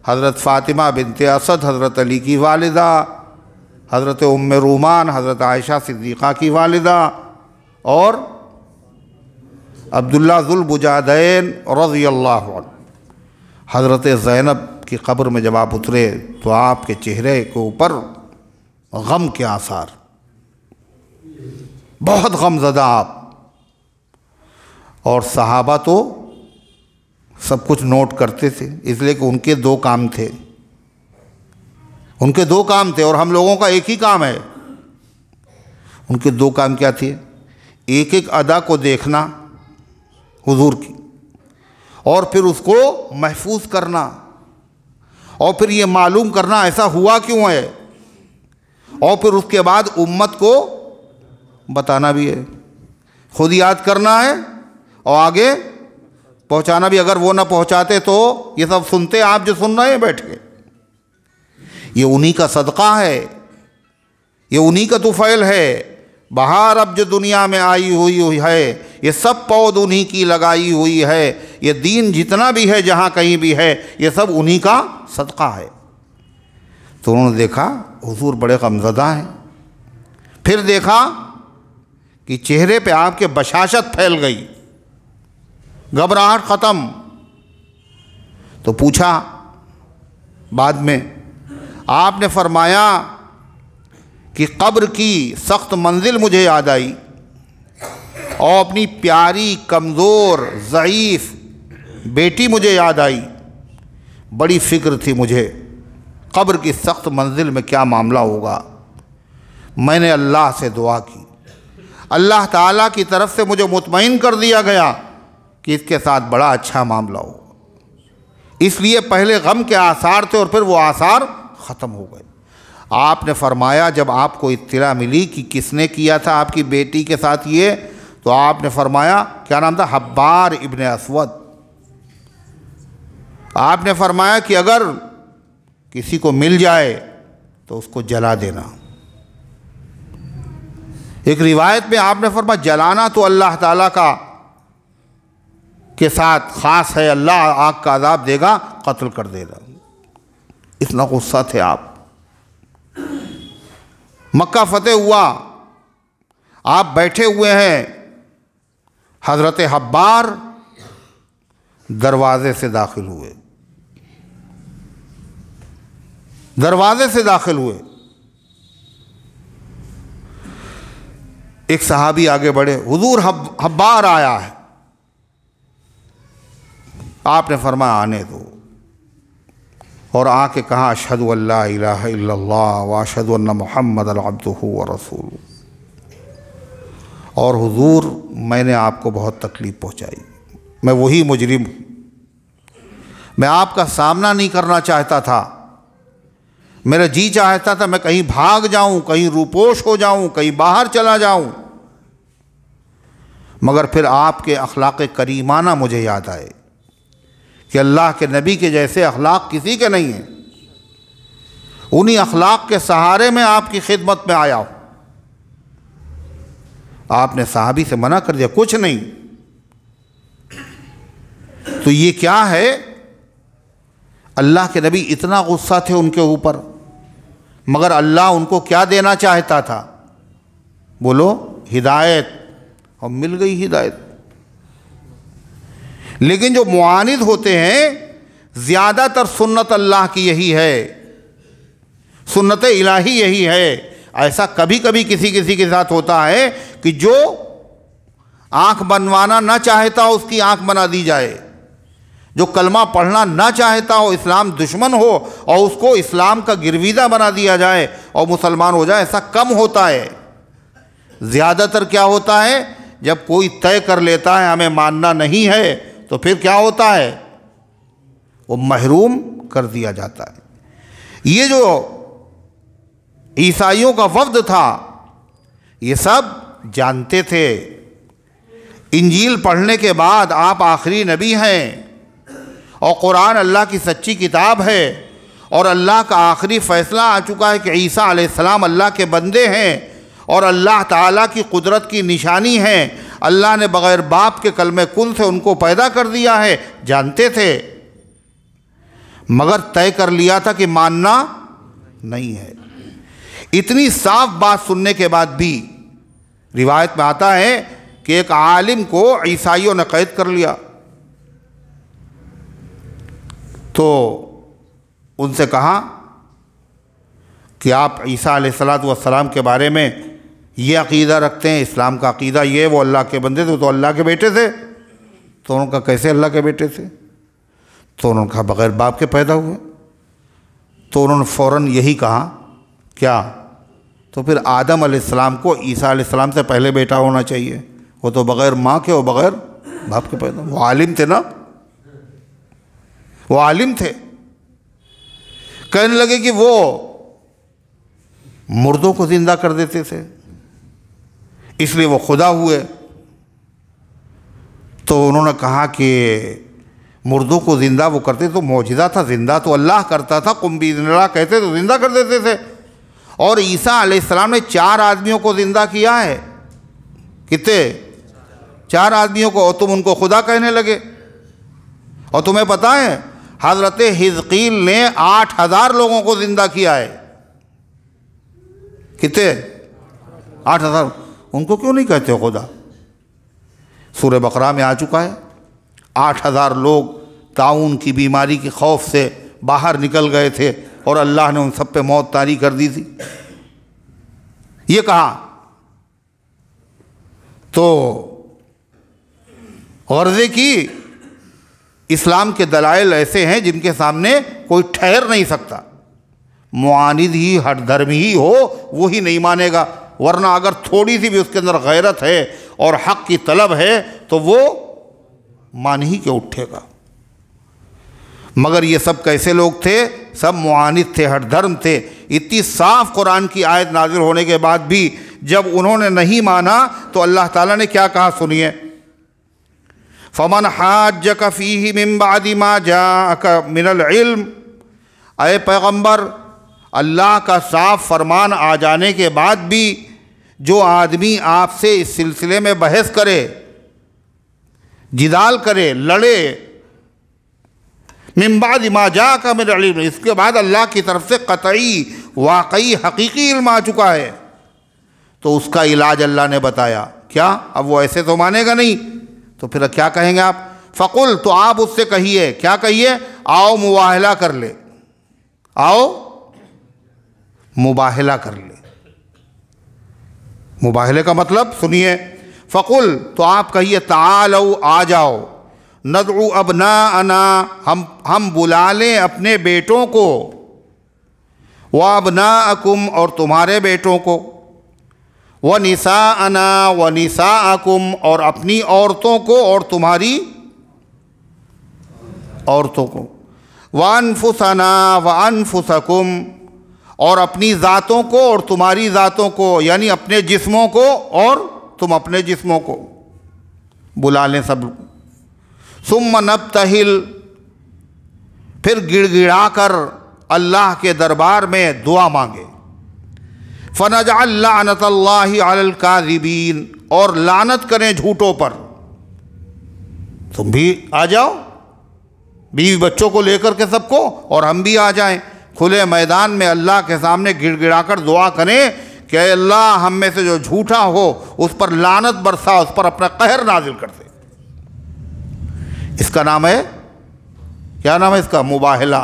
हज़रत फ़ातिमा बिनत असद हज़रत अली की वालदा हज़रत उम रूमान हज़रत आयशा सिद्दीक़ा की वालदा और अब्दुल्ला ज़ुल्बुजादैन रज़ी अल्लाह हज़रत ज़ैनब उसकी कब्र में जब आप उतरे तो आपके चेहरे के ऊपर गम के आसार बहुत गमजदा आप और सहाबा तो सब कुछ नोट करते थे इसलिए कि उनके दो काम थे उनके दो काम थे और हम लोगों का एक ही काम है उनके दो काम क्या थे एक एक अदा को देखना हुजूर की और फिर उसको महफूज करना और फिर ये मालूम करना ऐसा हुआ क्यों है और फिर उसके बाद उम्मत को बताना भी है खुद याद करना है और आगे पहुंचाना भी अगर वो ना पहुंचाते तो ये सब सुनते आप जो सुन रहे हैं बैठ के ये उन्हीं का सदका है ये उन्हीं का तुफैल है बाहर अब जो दुनिया में आई हुई हुई है ये सब पौध उन्हीं की लगाई हुई है ये दीन जितना भी है जहाँ कहीं भी है ये सब उन्हीं का सदका है तो उन्होंने देखा हजूर बड़े गमजदा हैं फिर देखा कि चेहरे पे आपके बशाशत फैल गई घबराहट ख़त्म तो पूछा बाद में आपने फरमाया कि कब्र की सख्त मंजिल मुझे याद आई और अपनी प्यारी कमज़ोर ज़यीफ़ बेटी मुझे याद आई बड़ी फिक्र थी मुझे कब्र की सख्त मंजिल में क्या मामला होगा मैंने अल्लाह से दुआ की अल्लाह ताला की तरफ से मुझे मुतमिन कर दिया गया कि इसके साथ बड़ा अच्छा मामला हो इसलिए पहले गम के आसार थे और फिर वो आसार ख़त्म हो गए आपने फरमाया जब आपको इतला मिली कि किसने किया था आपकी बेटी के साथ ये तो आपने फरमाया क्या नाम था हब्बार इबन असवद आपने फरमाया कि अगर किसी को मिल जाए तो उसको जला देना एक रिवायत में आपने फरमाया जलाना तो अल्लाह ताला का के साथ ख़ास है अल्लाह आग का आदाब देगा कत्ल कर देगा इतना गुस्सा थे आप मक्का फतेह हुआ आप बैठे हुए हैं हजरत हब्बार दरवाजे से दाखिल हुए दरवाजे से दाखिल हुए एक सहाबी आगे बढ़े हुजूर हब हब्बार आया है आपने फरमाया आने दो और आके कहा अशद वाशद महमद अब्दू रसूल और हुजूर मैंने आपको बहुत तकलीफ़ पहुंचाई मैं वही मुजरिम हूँ मैं आपका सामना नहीं करना चाहता था मेरा जी चाहता था मैं कहीं भाग जाऊं कहीं रूपोश हो जाऊं कहीं बाहर चला जाऊं मगर फिर आपके अखलाक करीमाना मुझे याद आए कि अल्लाह के नबी के जैसे अखलाक किसी के नहीं हैं उन्हीं अखलाक के सहारे में आपकी खिदमत में आया हो आपने साहबी से मना कर दिया कुछ नहीं तो ये क्या है अल्लाह के नबी इतना गुस्सा थे उनके ऊपर मगर अल्लाह उनको क्या देना चाहता था बोलो हिदायत और मिल गई हिदायत लेकिन जो मुआनद होते हैं ज़्यादातर सुन्नत अल्लाह की यही है सुन्नत इलाही यही है ऐसा कभी कभी किसी किसी के साथ होता है कि जो आँख बनवाना ना चाहता हो उसकी आँख बना दी जाए जो कलमा पढ़ना ना चाहता हो इस्लाम दुश्मन हो और उसको इस्लाम का गिरविदा बना दिया जाए और मुसलमान हो जाए ऐसा कम होता है ज़्यादातर क्या होता है जब कोई तय कर लेता है हमें मानना नहीं है तो फिर क्या होता है वो महरूम कर दिया जाता है ये जो ईसाइयों का वफद था ये सब जानते थे इंजील पढ़ने के बाद आप आखिरी नबी हैं और कुरान अल्लाह की सच्ची किताब है और अल्लाह का आखिरी फ़ैसला आ चुका है कि ईसा आसमाम अल्लाह के बंदे हैं और अल्लाह ताला की कुदरत की निशानी हैं अल्लाह ने बग़ैर बाप के कलम कुल से उनको पैदा कर दिया है जानते थे मगर तय कर लिया था कि मानना नहीं है इतनी साफ बात सुनने के बाद भी रिवायत में आता है कि एक आलिम को ईसाइयों ने कैद कर लिया तो उनसे कहा कि आप ईसा सलात वसलाम के बारे में ये अकीदा रखते हैं इस्लाम का अकीदा ये वो अल्लाह के बंदे थे तो अल्लाह के बेटे थे तो उनका कैसे अल्लाह के बेटे थे तो उन्होंने कहा बग़ैर बाप के पैदा हुए तो उन्होंने फ़ौर यही कहा क्या तो फिर आदम आसमाम को ईसा आसमाम से पहले बेटा होना चाहिए वो तो बग़ैर माँ के और बग़ैर बाप के पैदा वो आलिम थे ना वो आलिम थे कहने लगे कि वो मुर्दों को ज़िंदा कर देते थे इसलिए वो खुदा हुए तो उन्होंने कहा कि मुर्दों को ज़िंदा वो करते तो मौजदा था ज़िंदा तो अल्लाह करता था कुम्बिजनला कहते तो ज़िंदा कर देते थे और ईसा आसमाम ने चार आदमियों को ज़िंदा किया है कितने चार आदमियों को और तुम उनको खुदा कहने लगे और तुम्हें पता है हज़रत हिजकील ने आठ हज़ार लोगों को ज़िंदा किया है कितने आठ हज़ार उनको क्यों नहीं कहते हो खुदा सूर्य बकरा में आ चुका है आठ हज़ार लोग ताउन की बीमारी के खौफ से बाहर निकल गए थे और अल्लाह ने उन सब पे मौत तारी कर दी थी ये कहा तो गर्जे की इस्लाम के दलाइल ऐसे हैं जिनके सामने कोई ठहर नहीं सकता मुआनद ही हर धर्म ही हो वो ही नहीं मानेगा वरना अगर थोड़ी सी भी उसके अंदर गैरत है और हक की तलब है तो वो मान ही के उठेगा मगर ये सब कैसे लोग थे सब मुआनद थे हर धर्म थे इतनी साफ कुरान की आयत नाजिल होने के बाद भी जब उन्होंने नहीं माना तो अल्लाह ताला ने क्या कहा सुनिए फमन हाज कफ़ी मिम्बादी मा जा मिनल इल्म अय पैगम्बर अल्लाह का साफ फरमान आ जाने के बाद भी जो आदमी आपसे इस सिलसिले में बहस करे जिदाल करे लड़े मिम्बाद इमा जा का मेरे अलीम इसके बाद अल्लाह की तरफ से कतई वाकई हकीकी इल्म आ चुका है तो उसका इलाज अल्लाह ने बताया क्या अब वो ऐसे तो मानेगा नहीं तो फिर क्या कहेंगे आप फ़कुल तो आप उससे कहिए क्या कहिए आओ मुआहला कर ले आओ मुबाहला कर ले मुबाहले का मतलब सुनिए फ़कुल तो आप कहिए तालो आ जाओ नदरू अब ना अना हम हम बुला लें अपने बेटों को व अब ना अकुम और तुम्हारे बेटों को व निसा अना व निसा अकुम और अपनी औरतों को और तुम्हारी औरतों को वानफुसना व अनफुसकुम और अपनी ज़ातों को और तुम्हारी ज़ातों को यानी अपने जिस्मों को और तुम अपने जिस्मों को बुला लें सब सुम नब तहिल फिर गिड़गिड़ा कर अल्लाह के दरबार में दुआ मांगे फ़नज अल्लातल्लाकाजीबीन और लानत करें झूठों पर तुम भी आ जाओ बीवी बच्चों को लेकर के सबको और हम भी आ जाएं खुले मैदान में अल्लाह के सामने गिड़गिड़ाकर दुआ करें कि अल्लाह हम में से जो झूठा हो उस पर लानत बरसा उस पर अपना कहर नाजिल कर दे इसका नाम है क्या नाम है इसका मुबाहला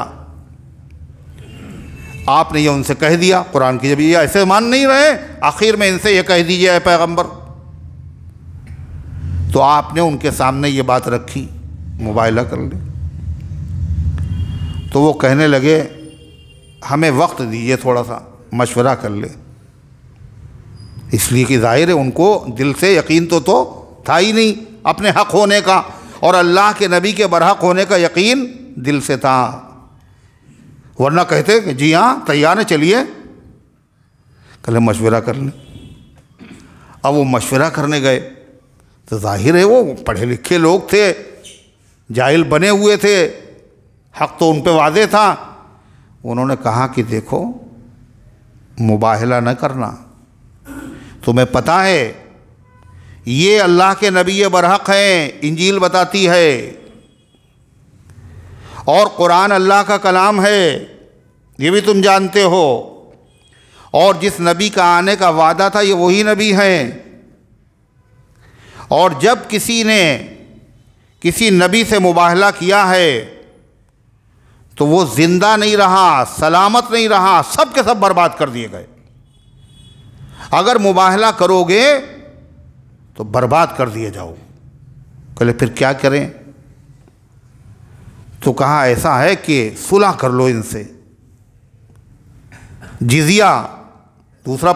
आपने ये उनसे कह दिया कुरान की जब ये ऐसे मान नहीं रहे आखिर में इनसे ये कह दीजिए पैगंबर तो आपने उनके सामने ये बात रखी मुबाहला कर ली तो वो कहने लगे हमें वक्त दीजिए थोड़ा सा मशवरा कर ले इसलिए कि जाहिर है उनको दिल से यकीन तो तो था ही नहीं अपने हक होने का और अल्लाह के नबी के बरहक होने का यकीन दिल से था वरना कहते कि जी हाँ तैयार है चलिए कल मशवरा कर लें अब वो मशवरा करने गए तो जाहिर है वो पढ़े लिखे लोग थे जाहिल बने हुए थे हक तो उन पर वादे था उन्होंने कहा कि देखो मुबाहला न करना तुम्हें पता है ये अल्लाह के नबी बरहक हैं इंजील बताती है और कुरान अल्लाह का कलाम है ये भी तुम जानते हो और जिस नबी का आने का वादा था ये वही नबी हैं और जब किसी ने किसी नबी से मुबाहला किया है तो वो जिंदा नहीं रहा सलामत नहीं रहा सब के सब बर्बाद कर दिए गए अगर मुबाहला करोगे तो बर्बाद कर दिए जाओ कहले फिर क्या करें तो कहा ऐसा है कि सुलह कर लो इनसे जिजिया दूसरा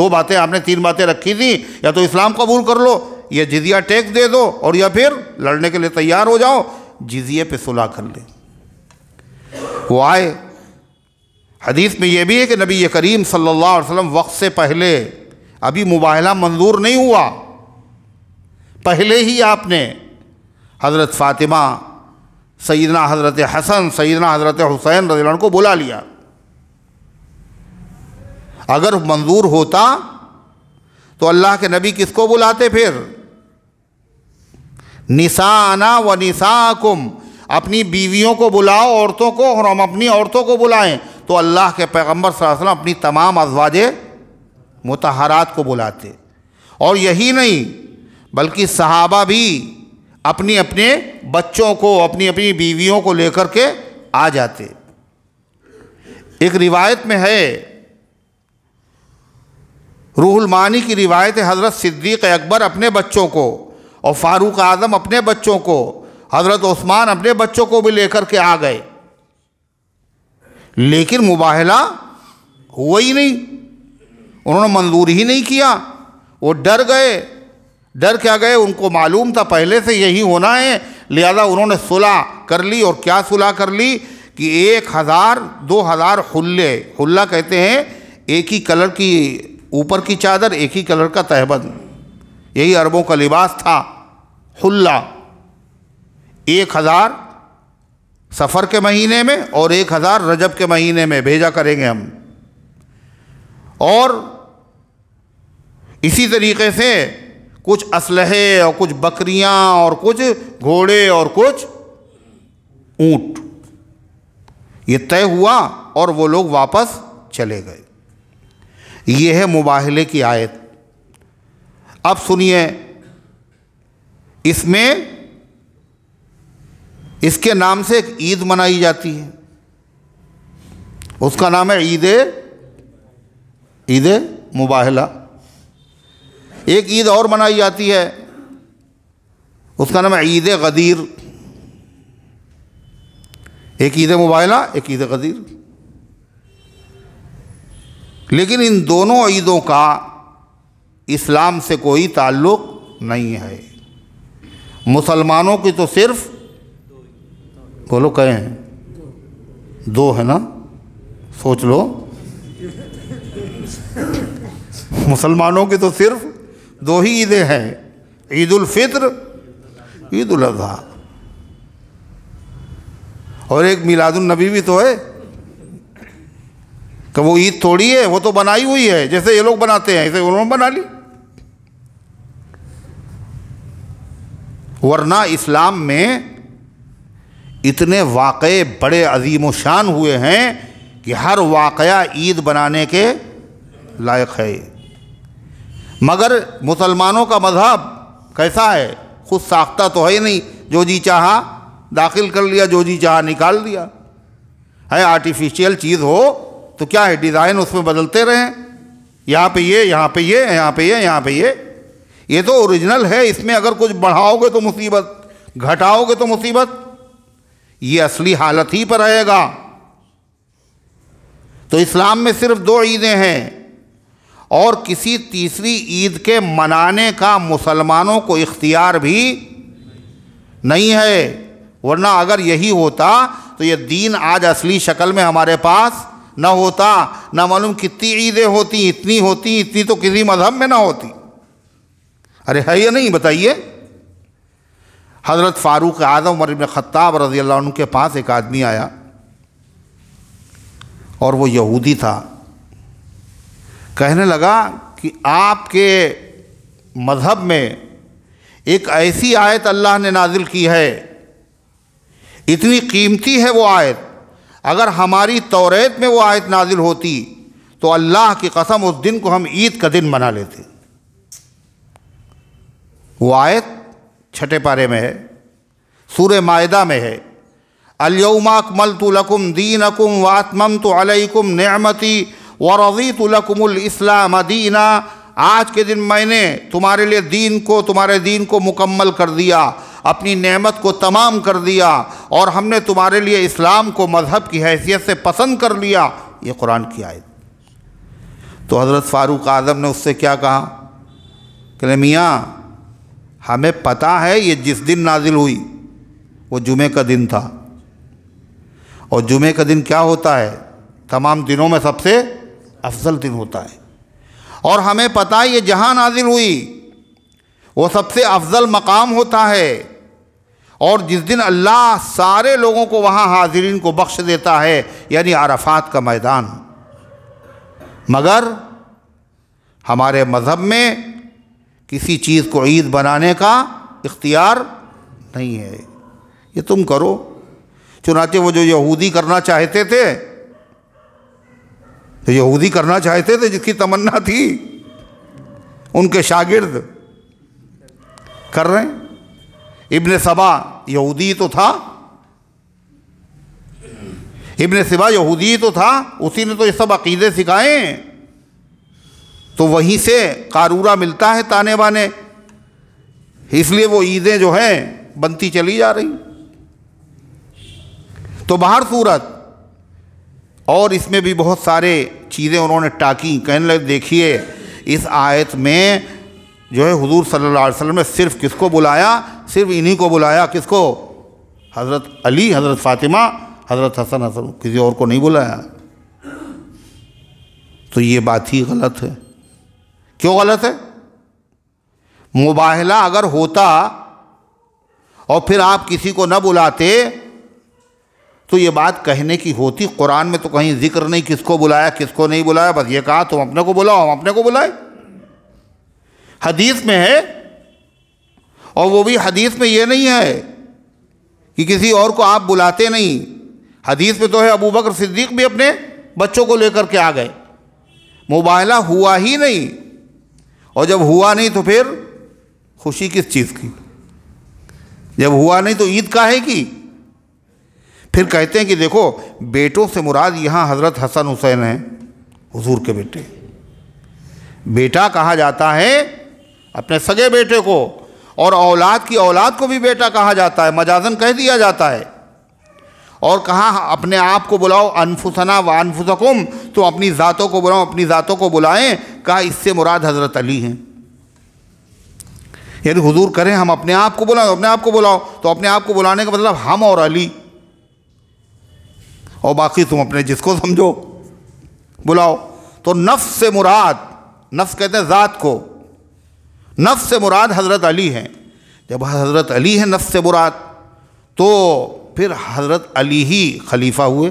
दो बातें आपने तीन बातें रखी थी या तो इस्लाम कबूल कर लो या जिजिया टैक्स दे दो और या फिर लड़ने के लिए तैयार हो जाओ जिजिए पे सुलह कर ले वो आए हदीस में यह भी है कि नबी करीम सल्लल्लाहु अलैहि वसल्लम वक्त से पहले अभी मुबाहला मंजूर नहीं हुआ पहले ही आपने हज़रत फ़ातिमा सईदना हज़रत हसन सईदना हज़रत हुसैन रज को बुला लिया अगर मंजूर होता तो अल्लाह के नबी किसको बुलाते फिर निशाना व निसाकुम अपनी बीवियों को बुलाओ औरतों को और हम अपनी औरतों को बुलाएं तो अल्लाह के पैगम्बर वसल्लम अपनी तमाम अजवाज मतहरात को बुलाते और यही नहीं बल्कि सहाबा भी अपनी अपने बच्चों को अपनी अपनी बीवियों को लेकर के आ जाते एक रिवायत में है रूहुलमानी की रिवायत है हज़रत सिद्दीक़ अकबर अपने बच्चों को और फ़ारूक आज़म अपने बच्चों को हज़रत उस्मान अपने बच्चों को भी लेकर के आ गए लेकिन मुबाहला हुआ ही नहीं उन्होंने मंजूर ही नहीं किया वो डर गए डर क्या गए उनको मालूम था पहले से यही होना है लिहाजा उन्होंने सुलह कर ली और क्या सुलह कर ली कि एक हज़ार दो हज़ार हुल्ले हुल्ला कहते हैं एक ही कलर की ऊपर की चादर एक ही कलर का तहबंद यही अरबों का लिबास था हुल्ला एक हज़ार सफ़र के महीने में और एक हज़ार रजब के महीने में भेजा करेंगे हम और इसी तरीके से कुछ असलहे और कुछ बकरियां और कुछ घोड़े और कुछ ऊंट ये तय हुआ और वो लोग वापस चले गए ये है मुबाहले की आयत अब सुनिए इसमें इसके नाम से एक ईद मनाई जाती है उसका नाम है ईद ईद मुबाहला एक ईद और मनाई जाती है उसका नाम है ईद गदीर एक ईद मुबाहला एक ईद गदीर लेकिन इन दोनों ईदों का इस्लाम से कोई ताल्लुक़ नहीं है मुसलमानों की तो सिर्फ़ बोलो कहे हैं दो है ना सोच लो मुसलमानों की तो सिर्फ दो ही ईदें हैं ईद उल अजहा और एक मिलादुलनबी भी तो है कि वो ईद थोड़ी है वो तो बनाई हुई है जैसे ये लोग बनाते हैं ऐसे उन्होंने बना ली वरना इस्लाम में इतने वाक़े बड़े अजीम शान हुए हैं कि हर वाक़ ईद बनाने के लायक है मगर मुसलमानों का मज़हब कैसा है खुद साख्ता तो है नहीं जो जी चाहा दाखिल कर लिया जो जी चाहा निकाल दिया है आर्टिफिशियल चीज़ हो तो क्या है डिज़ाइन उसमें बदलते रहें यहाँ पे ये यहाँ पे ये यहाँ पे ये यहाँ पे ये ये तो ओरिजिनल है इसमें अगर कुछ बढ़ाओगे तो मुसीबत घटाओगे तो मुसीबत ये असली हालत ही पर रहेगा तो इस्लाम में सिर्फ दो ईदें हैं और किसी तीसरी ईद के मनाने का मुसलमानों को इख्तियार भी नहीं है वरना अगर यही होता तो ये दीन आज असली शक्ल में हमारे पास न होता न मालूम कितनी ईदें होती इतनी होती इतनी तो किसी मजहब में ना होती अरे है या नहीं बताइए हज़रत फ़ारूक आज़म वरब ख़त्ताब रज़ी अल्लाह के पास एक आदमी आया और वो यहूदी था कहने लगा कि आपके मज़हब में एक ऐसी आयत अल्लाह ने नाजिल की है इतनी कीमती है वो आयत अगर हमारी तौरेत में वो आयत नाजिल होती तो अल्लाह की कसम उस दिन को हम ईद का दिन मना लेते वो आयत छठे पारे में है सूर्य मायदा में है अलयमाकमल मल तुलकुम दीन अकुम वातम तो अलईकुम नमती व रवी तो लकुमलाम आज के दिन मैंने तुम्हारे लिए दीन को तुम्हारे दीन को मुकम्मल कर दिया अपनी नेमत को तमाम कर दिया और हमने तुम्हारे लिए इस्लाम को मज़हब की हैसियत से पसंद कर लिया ये कुरान की आयत तो हज़रत फ़ारूक आज़म ने उससे क्या कहा कि मियाँ हमें पता है ये जिस दिन नाजिल हुई वो जुमे का दिन था और जुमे का दिन क्या होता है तमाम दिनों में सबसे अफजल दिन होता है और हमें पता है ये जहाँ नाजिल हुई वो सबसे अफजल मकाम होता है और जिस दिन अल्लाह सारे लोगों को वहाँ हाजिरीन को बख्श देता है यानी आरफात का मैदान मगर हमारे मज़हब में किसी चीज़ को ईद बनाने का इख्तियार नहीं है ये तुम करो चुनाचे वो जो यहूदी करना चाहते थे जो यहूदी करना चाहते थे जिसकी तमन्ना थी उनके शागिर्द कर रहे हैं इब्ने सबा यहूदी तो था इब्ने सबा यहूदी तो था उसी ने तो ये सब अकीदे सिखाए हैं तो वहीं से कारूरा मिलता है ताने बाने इसलिए वो ईदें जो हैं बनती चली जा रही तो बाहर सूरत और इसमें भी बहुत सारे चीज़ें उन्होंने टाकी कहने लगे देखिए इस आयत में जो है हुजूर सल्लल्लाहु अलैहि वसल्लम ने सिर्फ किसको बुलाया सिर्फ इन्हीं को बुलाया किसको हज़रत अली हज़रत फ़ातिमा हज़रत हसन हसन किसी और को नहीं बुलाया तो ये बात ही गलत है क्यों गलत है मुबाहला अगर होता और फिर आप किसी को न बुलाते तो ये बात कहने की होती कुरान में तो कहीं जिक्र नहीं किसको बुलाया किसको नहीं बुलाया बस ये कहा तुम अपने को बुलाओ हम अपने को बुलाए हदीस में है और वो भी हदीस में ये नहीं है कि किसी और को आप बुलाते नहीं हदीस में तो है अबू बकर सिद्दीक भी अपने बच्चों को लेकर के आ गए मुबाहला हुआ ही नहीं और जब हुआ नहीं तो फिर खुशी किस चीज़ की जब हुआ नहीं तो ईद है कि फिर कहते हैं कि देखो बेटों से मुराद यहाँ हज़रत हसन हुसैन हैं हुजूर के बेटे बेटा कहा जाता है अपने सगे बेटे को और औलाद की औलाद को भी बेटा कहा जाता है मजाजन कह दिया जाता है और कहा अपने आप को बुलाओ अनफुसना व अनफुसकुम तो अपनी ज़ातों को बुलाओ अपनी ज़ातों को बुलाएं कहा इससे मुराद हज़रत अली हैं यदि हुजूर करें हम अपने आप को बुलाओ अपने आप को बुलाओ तो अपने आप को बुलाने का मतलब हम और अली और बाकी तुम अपने जिसको समझो बुलाओ तो नफ्स से मुराद नफ्स कहते हैं ज़ात को नफ्स से मुराद हज़रत अली हैं जब हज़रत अली हैं नफ्स से मुराद तो फिर हज़रत अली ही खलीफा हुए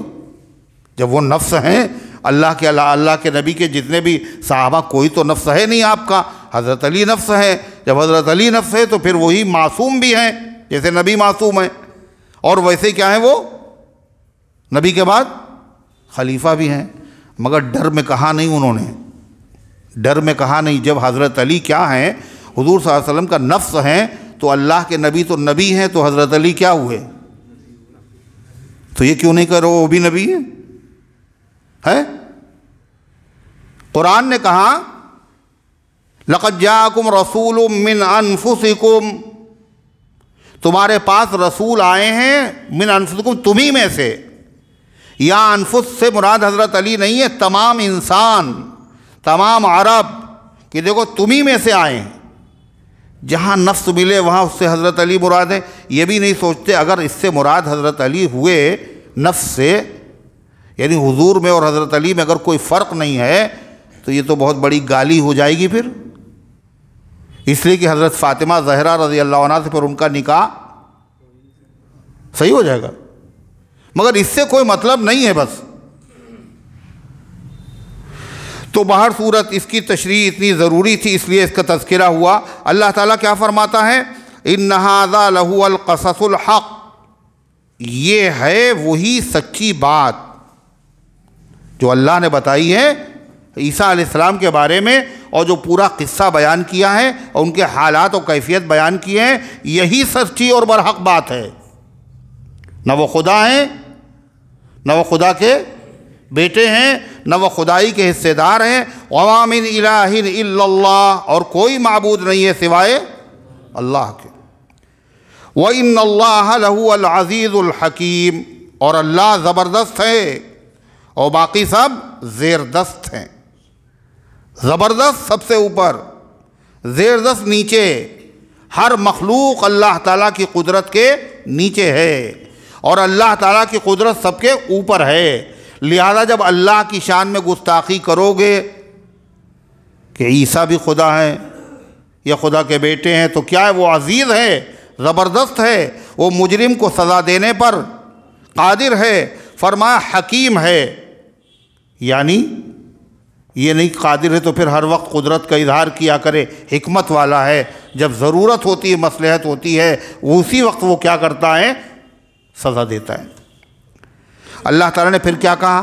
जब वो नफ्स हैं अल्लाह के अल्लाह अल्लाह के नबी के जितने भी साहबा कोई तो नफ्स है नहीं आपका हज़रत अली नफ्स है जब हज़रत अली नफ्स है तो फिर वही मासूम भी हैं जैसे नबी मासूम है और वैसे क्या है वो नबी के बाद खलीफा भी हैं मगर डर में कहा नहीं उन्होंने डर में कहा नहीं जब हज़रत अली क्या हैं हजूर वसम का नफ्स हैं तो अल्लाह के नबी तो नबी हैं तो हज़रत अली क्या हुए तो ये क्यों नहीं करो वो भी नबी है है कुरान ने कहा लकज्जाकुम रसूल मिन अनफुसिकुम तुम्हारे पास रसूल आए हैं मिन अनफुसकुम तुम्ही में से या अनफुस से मुराद हजरत अली नहीं है तमाम इंसान तमाम अरब कि देखो तुम्ही में से आए हैं जहाँ नफ्स मिले वहाँ उससे हज़रत अली मुराद हैं ये भी नहीं सोचते अगर इससे मुराद हज़रत अली हुए नफ्स से यानी हुजूर में और हज़रत अली में अगर कोई फ़र्क नहीं है तो ये तो बहुत बड़ी गाली हो जाएगी फिर इसलिए कि हज़रत फ़ातिमा जहरा रजी अल्लाह से फिर उनका निकाह सही हो जाएगा मगर इससे कोई मतलब नहीं है बस तो बाहर सूरत इसकी तशरी इतनी ज़रूरी थी इसलिए इसका तस्करा हुआ अल्लाह ताला क्या फ़रमाता है इन नहाजा हक ये है वही सच्ची बात जो अल्लाह ने बताई है ईसा आसमाम के बारे में और जो पूरा किस्सा बयान किया है और उनके हालात और कैफियत बयान किए हैं यही सच्ची और बरहक बात है न वो खुदा हैं न वो खुदा के बेटे हैं न वह खुदाई के हिस्सेदार हैं अवामिन इलाहिन इल्लल्लाह और कोई मबूद नहीं है सिवाय अल्लाह के व इन अल्लाह और अल्लाह ज़बरदस्त है और बाकी सब ज़ेरदस्त हैं ज़बरदस्त सबसे ऊपर ज़ेरदस्त नीचे हर मखलूक अल्लाह ताला की कुदरत के नीचे है और अल्लाह ताला की कुदरत सबके ऊपर है लिहाजा जब अल्लाह की शान में गुस्ताखी करोगे कि ईसा भी खुदा है या खुदा के बेटे हैं तो क्या है वो अजीज़ है ज़बरदस्त है वो मुजरिम को सज़ा देने पर कादिर है फरमाया हकीम है यानी ये नहीं कादिर है तो फिर हर वक्त कुदरत का इजहार किया करे हमत वाला है जब ज़रूरत होती है मसलहत होती है उसी वक्त वो क्या करता है सज़ा देता है अल्लाह ताला ने फिर क्या कहा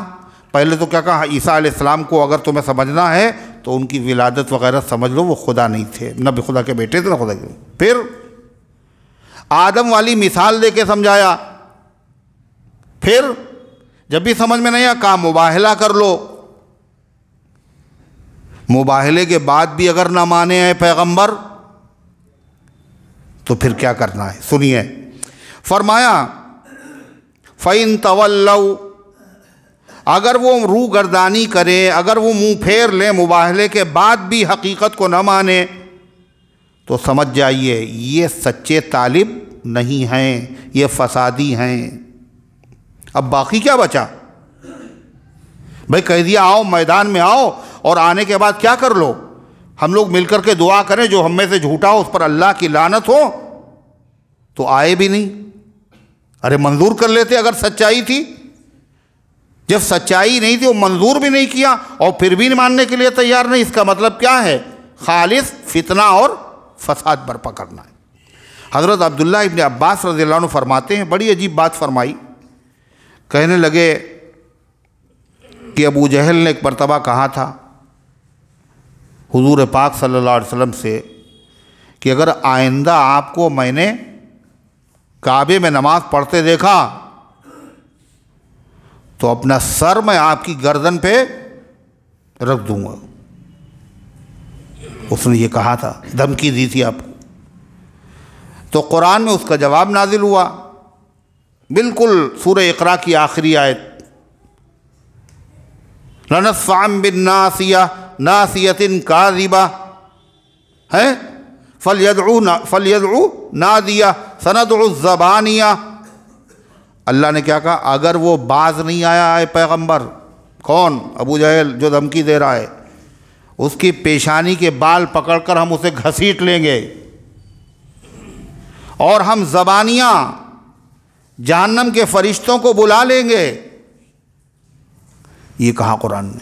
पहले तो क्या कहा ईसा आसमाम को अगर तुम्हें समझना है तो उनकी विलादत वगैरह समझ लो वो खुदा नहीं थे न खुदा के बेटे थे ना खुदा के फिर आदम वाली मिसाल दे के समझाया फिर जब भी समझ में नहीं आ कहा मुबाहला कर लो मुबाहले के बाद भी अगर ना माने हैं पैगंबर तो फिर क्या करना है सुनिए फरमाया फ़ैन तवल्लव अगर वो रू गर्दानी करें अगर वो मुंह फेर लें मुबाहले के बाद भी हकीकत को न माने तो समझ जाइए ये सच्चे तालिब नहीं हैं ये फसादी हैं अब बाकी क्या बचा भाई कह दिया आओ मैदान में आओ और आने के बाद क्या कर लो हम लोग मिलकर के दुआ करें जो हम में से झूठा हो उस पर अल्लाह की लानत हो तो आए भी नहीं अरे मंजूर कर लेते अगर सच्चाई थी जब सच्चाई नहीं थी वो मंजूर भी नहीं किया और फिर भी मानने के लिए तैयार नहीं इसका मतलब क्या है खालिस फितना और फसाद बर्पा करना है हज़रत अब्दुल्ला इबन अब्बास रजील्ला फरमाते हैं बड़ी अजीब बात फरमाई कहने लगे कि अबू जहल ने एक मरतबा कहा था हुजूर पाक सल्लल्लाहु अलैहि वसल्लम से कि अगर आइंदा आपको मैंने काबे में नमाज पढ़ते देखा तो अपना सर मैं आपकी गर्दन पे रख दूंगा उसने ये कहा था धमकी दी थी आपको तो कुरान में उसका जवाब नाजिल हुआ बिल्कुल सूर्य इकरा की आखिरी आयत लनसाम बिन नासिया नासियतिन काजिबा हैं फल यदू ना फल यदू ना दिया सनद उजबानिया अल्लाह ने क्या कहा अगर वो बाज नहीं आया है पैगंबर कौन अबू जहल जो धमकी दे रहा है उसकी पेशानी के बाल पकड़कर हम उसे घसीट लेंगे और हम जबानियाँ जहन्नम के फरिश्तों को बुला लेंगे ये कहा कुरान ने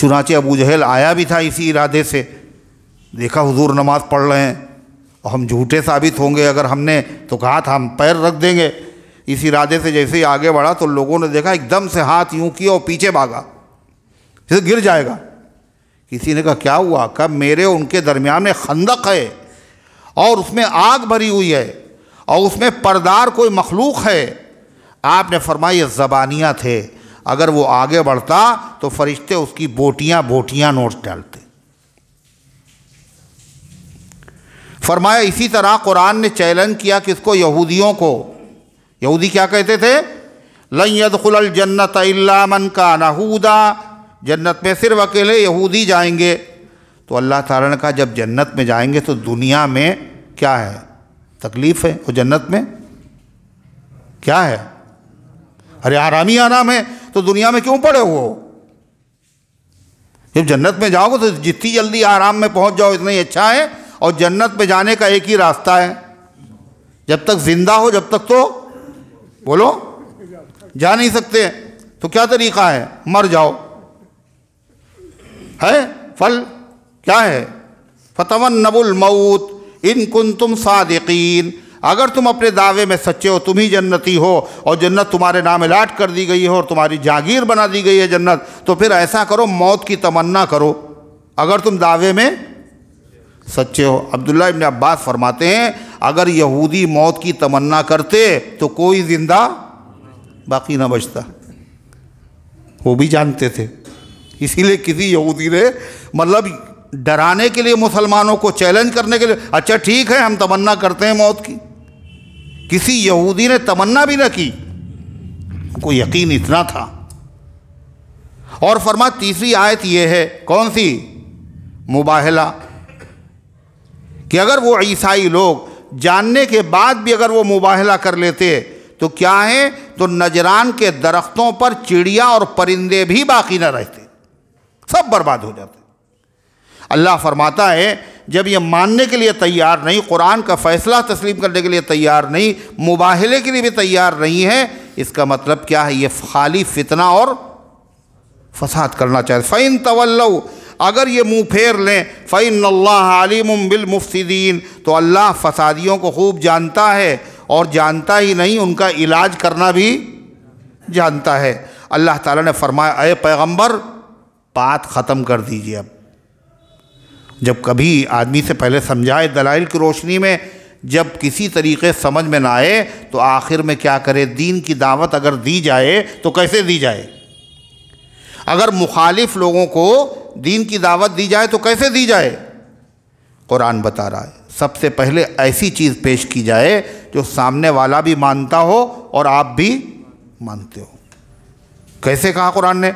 चुनाचे अबू जहल आया भी था इसी इरादे से देखा हुजूर नमाज पढ़ रहे हैं और हम झूठे साबित होंगे अगर हमने तो कहा था हम पैर रख देंगे इस इरादे से जैसे ही आगे बढ़ा तो लोगों ने देखा एकदम से हाथ यूं किया और पीछे भागा जैसे गिर जाएगा किसी ने कहा क्या हुआ कब मेरे उनके दरमियान में खंदक है और उसमें आग भरी हुई है और उसमें परदार कोई मखलूक है आपने फरमाई ज़बानियाँ थे अगर वो आगे बढ़ता तो फरिश्ते उसकी बोटियाँ बोटियाँ नोट डालते फरमाया इसी तरह कुरान ने चैलेंज किया किसको यहूदियों को यहूदी क्या कहते थे लयदुल जन्नत मन का नहूदा जन्नत में सिर्फ अकेले यहूदी जाएंगे तो अल्लाह तारण ने कहा जब जन्नत में जाएंगे तो दुनिया में क्या है तकलीफ़ है और जन्नत में क्या है अरे आरामी आराम है तो दुनिया में क्यों पड़े हो जब जन्नत में जाओगे तो जितनी जल्दी आराम में पहुंच जाओ इतना ही अच्छा है और जन्नत पे जाने का एक ही रास्ता है जब तक जिंदा हो जब तक तो बोलो जा नहीं सकते तो क्या तरीका है मर जाओ है फल क्या है फतवन नबुल मऊत इन कुन तुम सादिकीन अगर तुम अपने दावे में सच्चे हो तुम ही जन्नती हो और जन्नत तुम्हारे नाम अलाट कर दी गई है और तुम्हारी जागीर बना दी गई है जन्नत तो फिर ऐसा करो मौत की तमन्ना करो अगर तुम दावे में सच्चे हो अब्दुल्ला इबन अब्बास फरमाते हैं अगर यहूदी मौत की तमन्ना करते तो कोई ज़िंदा बाकी ना बचता वो भी जानते थे इसीलिए किसी यहूदी ने मतलब डराने के लिए मुसलमानों को चैलेंज करने के लिए अच्छा ठीक है हम तमन्ना करते हैं मौत की किसी यहूदी ने तमन्ना भी ना की उनको यकीन इतना था और फरमा तीसरी आयत यह है कौन सी मुबाहला कि अगर वो ईसाई लोग जानने के बाद भी अगर वो मुबाहला कर लेते तो क्या है तो नजरान के दरख्तों पर चिड़िया और परिंदे भी बाकी न रहते सब बर्बाद हो जाते अल्लाह फरमाता है जब ये मानने के लिए तैयार नहीं कुरान का फ़ैसला तस्लीम करने के लिए तैयार नहीं मुबाहले के लिए भी तैयार नहीं है इसका मतलब क्या है ये खाली फितना और फसाद करना चाहते फ़ैन तवल्लव अगर ये मुँह फेर लें फ़ैन अलीम बिलमुफसदीन तो अल्लाह फसादियों को खूब जानता है और जानता ही नहीं उनका इलाज करना भी जानता है अल्लाह ताला ने फरमाया अय पैगंबर बात ख़त्म कर दीजिए अब जब कभी आदमी से पहले समझाए दलाइल की रोशनी में जब किसी तरीके समझ में ना आए तो आखिर में क्या करे दीन की दावत अगर दी जाए तो कैसे दी जाए अगर मुखालिफ लोगों को दीन की दावत दी जाए तो कैसे दी जाए कुरान बता रहा है सबसे पहले ऐसी चीज़ पेश की जाए जो सामने वाला भी मानता हो और आप भी मानते हो कैसे कहा कुरान ने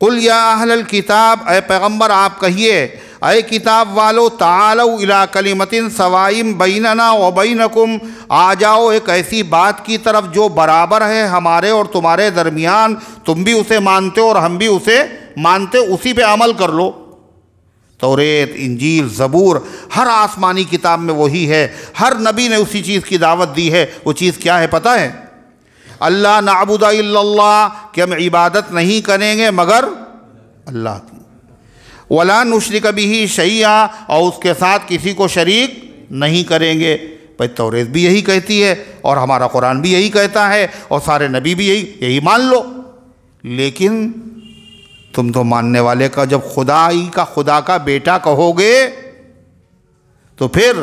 कुल या अहल किताब ए पैगम्बर आप कहिए अय किताब वालो तालो इला कलिमतिन सवाइम बैनना व बैनकुम आ जाओ एक ऐसी बात की तरफ जो बराबर है हमारे और तुम्हारे दरमियान तुम भी उसे मानते हो और हम भी उसे मानते उसी पे अमल कर लो तोरेत इंजील ज़बूर हर आसमानी किताब में वही है हर नबी ने उसी चीज़ की दावत दी है वो चीज़ क्या है पता है अल्लाह नाबुदा कि हम इबादत नहीं करेंगे मगर अल्लाह की वला ही भी शैया और उसके साथ किसी को शरीक नहीं करेंगे भाई तोरेत भी यही कहती है और हमारा कुरान भी यही कहता है और सारे नबी भी यही यही मान लो लेकिन तुम तो मानने वाले का जब खुदाई का खुदा का बेटा कहोगे तो फिर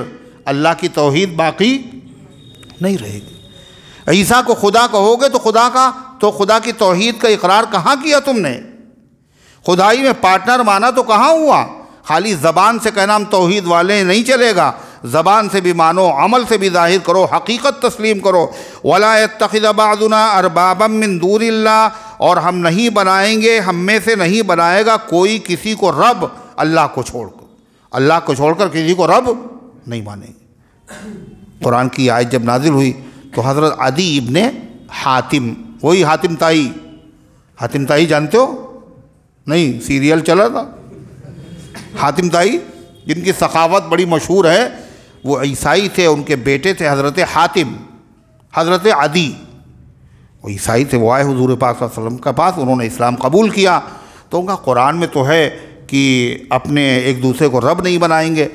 अल्लाह की तोहद बाकी नहीं रहेगी ईसा को खुदा कहोगे तो खुदा का तो खुदा की तोहद का इकरार कहाँ किया तुमने खुदाई में पार्टनर माना तो कहाँ हुआ खाली ज़बान से कहना हम तोहद वाले नहीं चलेगा ज़बान से भी मानो अमल से भी जाहिर करो हकीकत तस्लीम करो वला तखिदबादुना अरबाबम मिन और हम नहीं बनाएंगे हम में से नहीं बनाएगा कोई किसी को रब अल्लाह को छोड़कर अल्लाह को छोड़कर किसी को रब नहीं मानेंगे कुरान की आयत जब नाजिल हुई तो हज़रत आदि ने हातिम वही हातिम ताई हातिम ताई जानते हो नहीं सीरियल चला था हातिम ताई जिनकी सखावत बड़ी मशहूर है वो ईसाई थे उनके बेटे थे हज़रत हातिम हज़रत अदी वो ईसाई थे वो आए हजूर पाक के पास उन्होंने इस्लाम कबूल किया तो उनका कुरान में तो है कि अपने एक दूसरे को रब नहीं बनाएंगे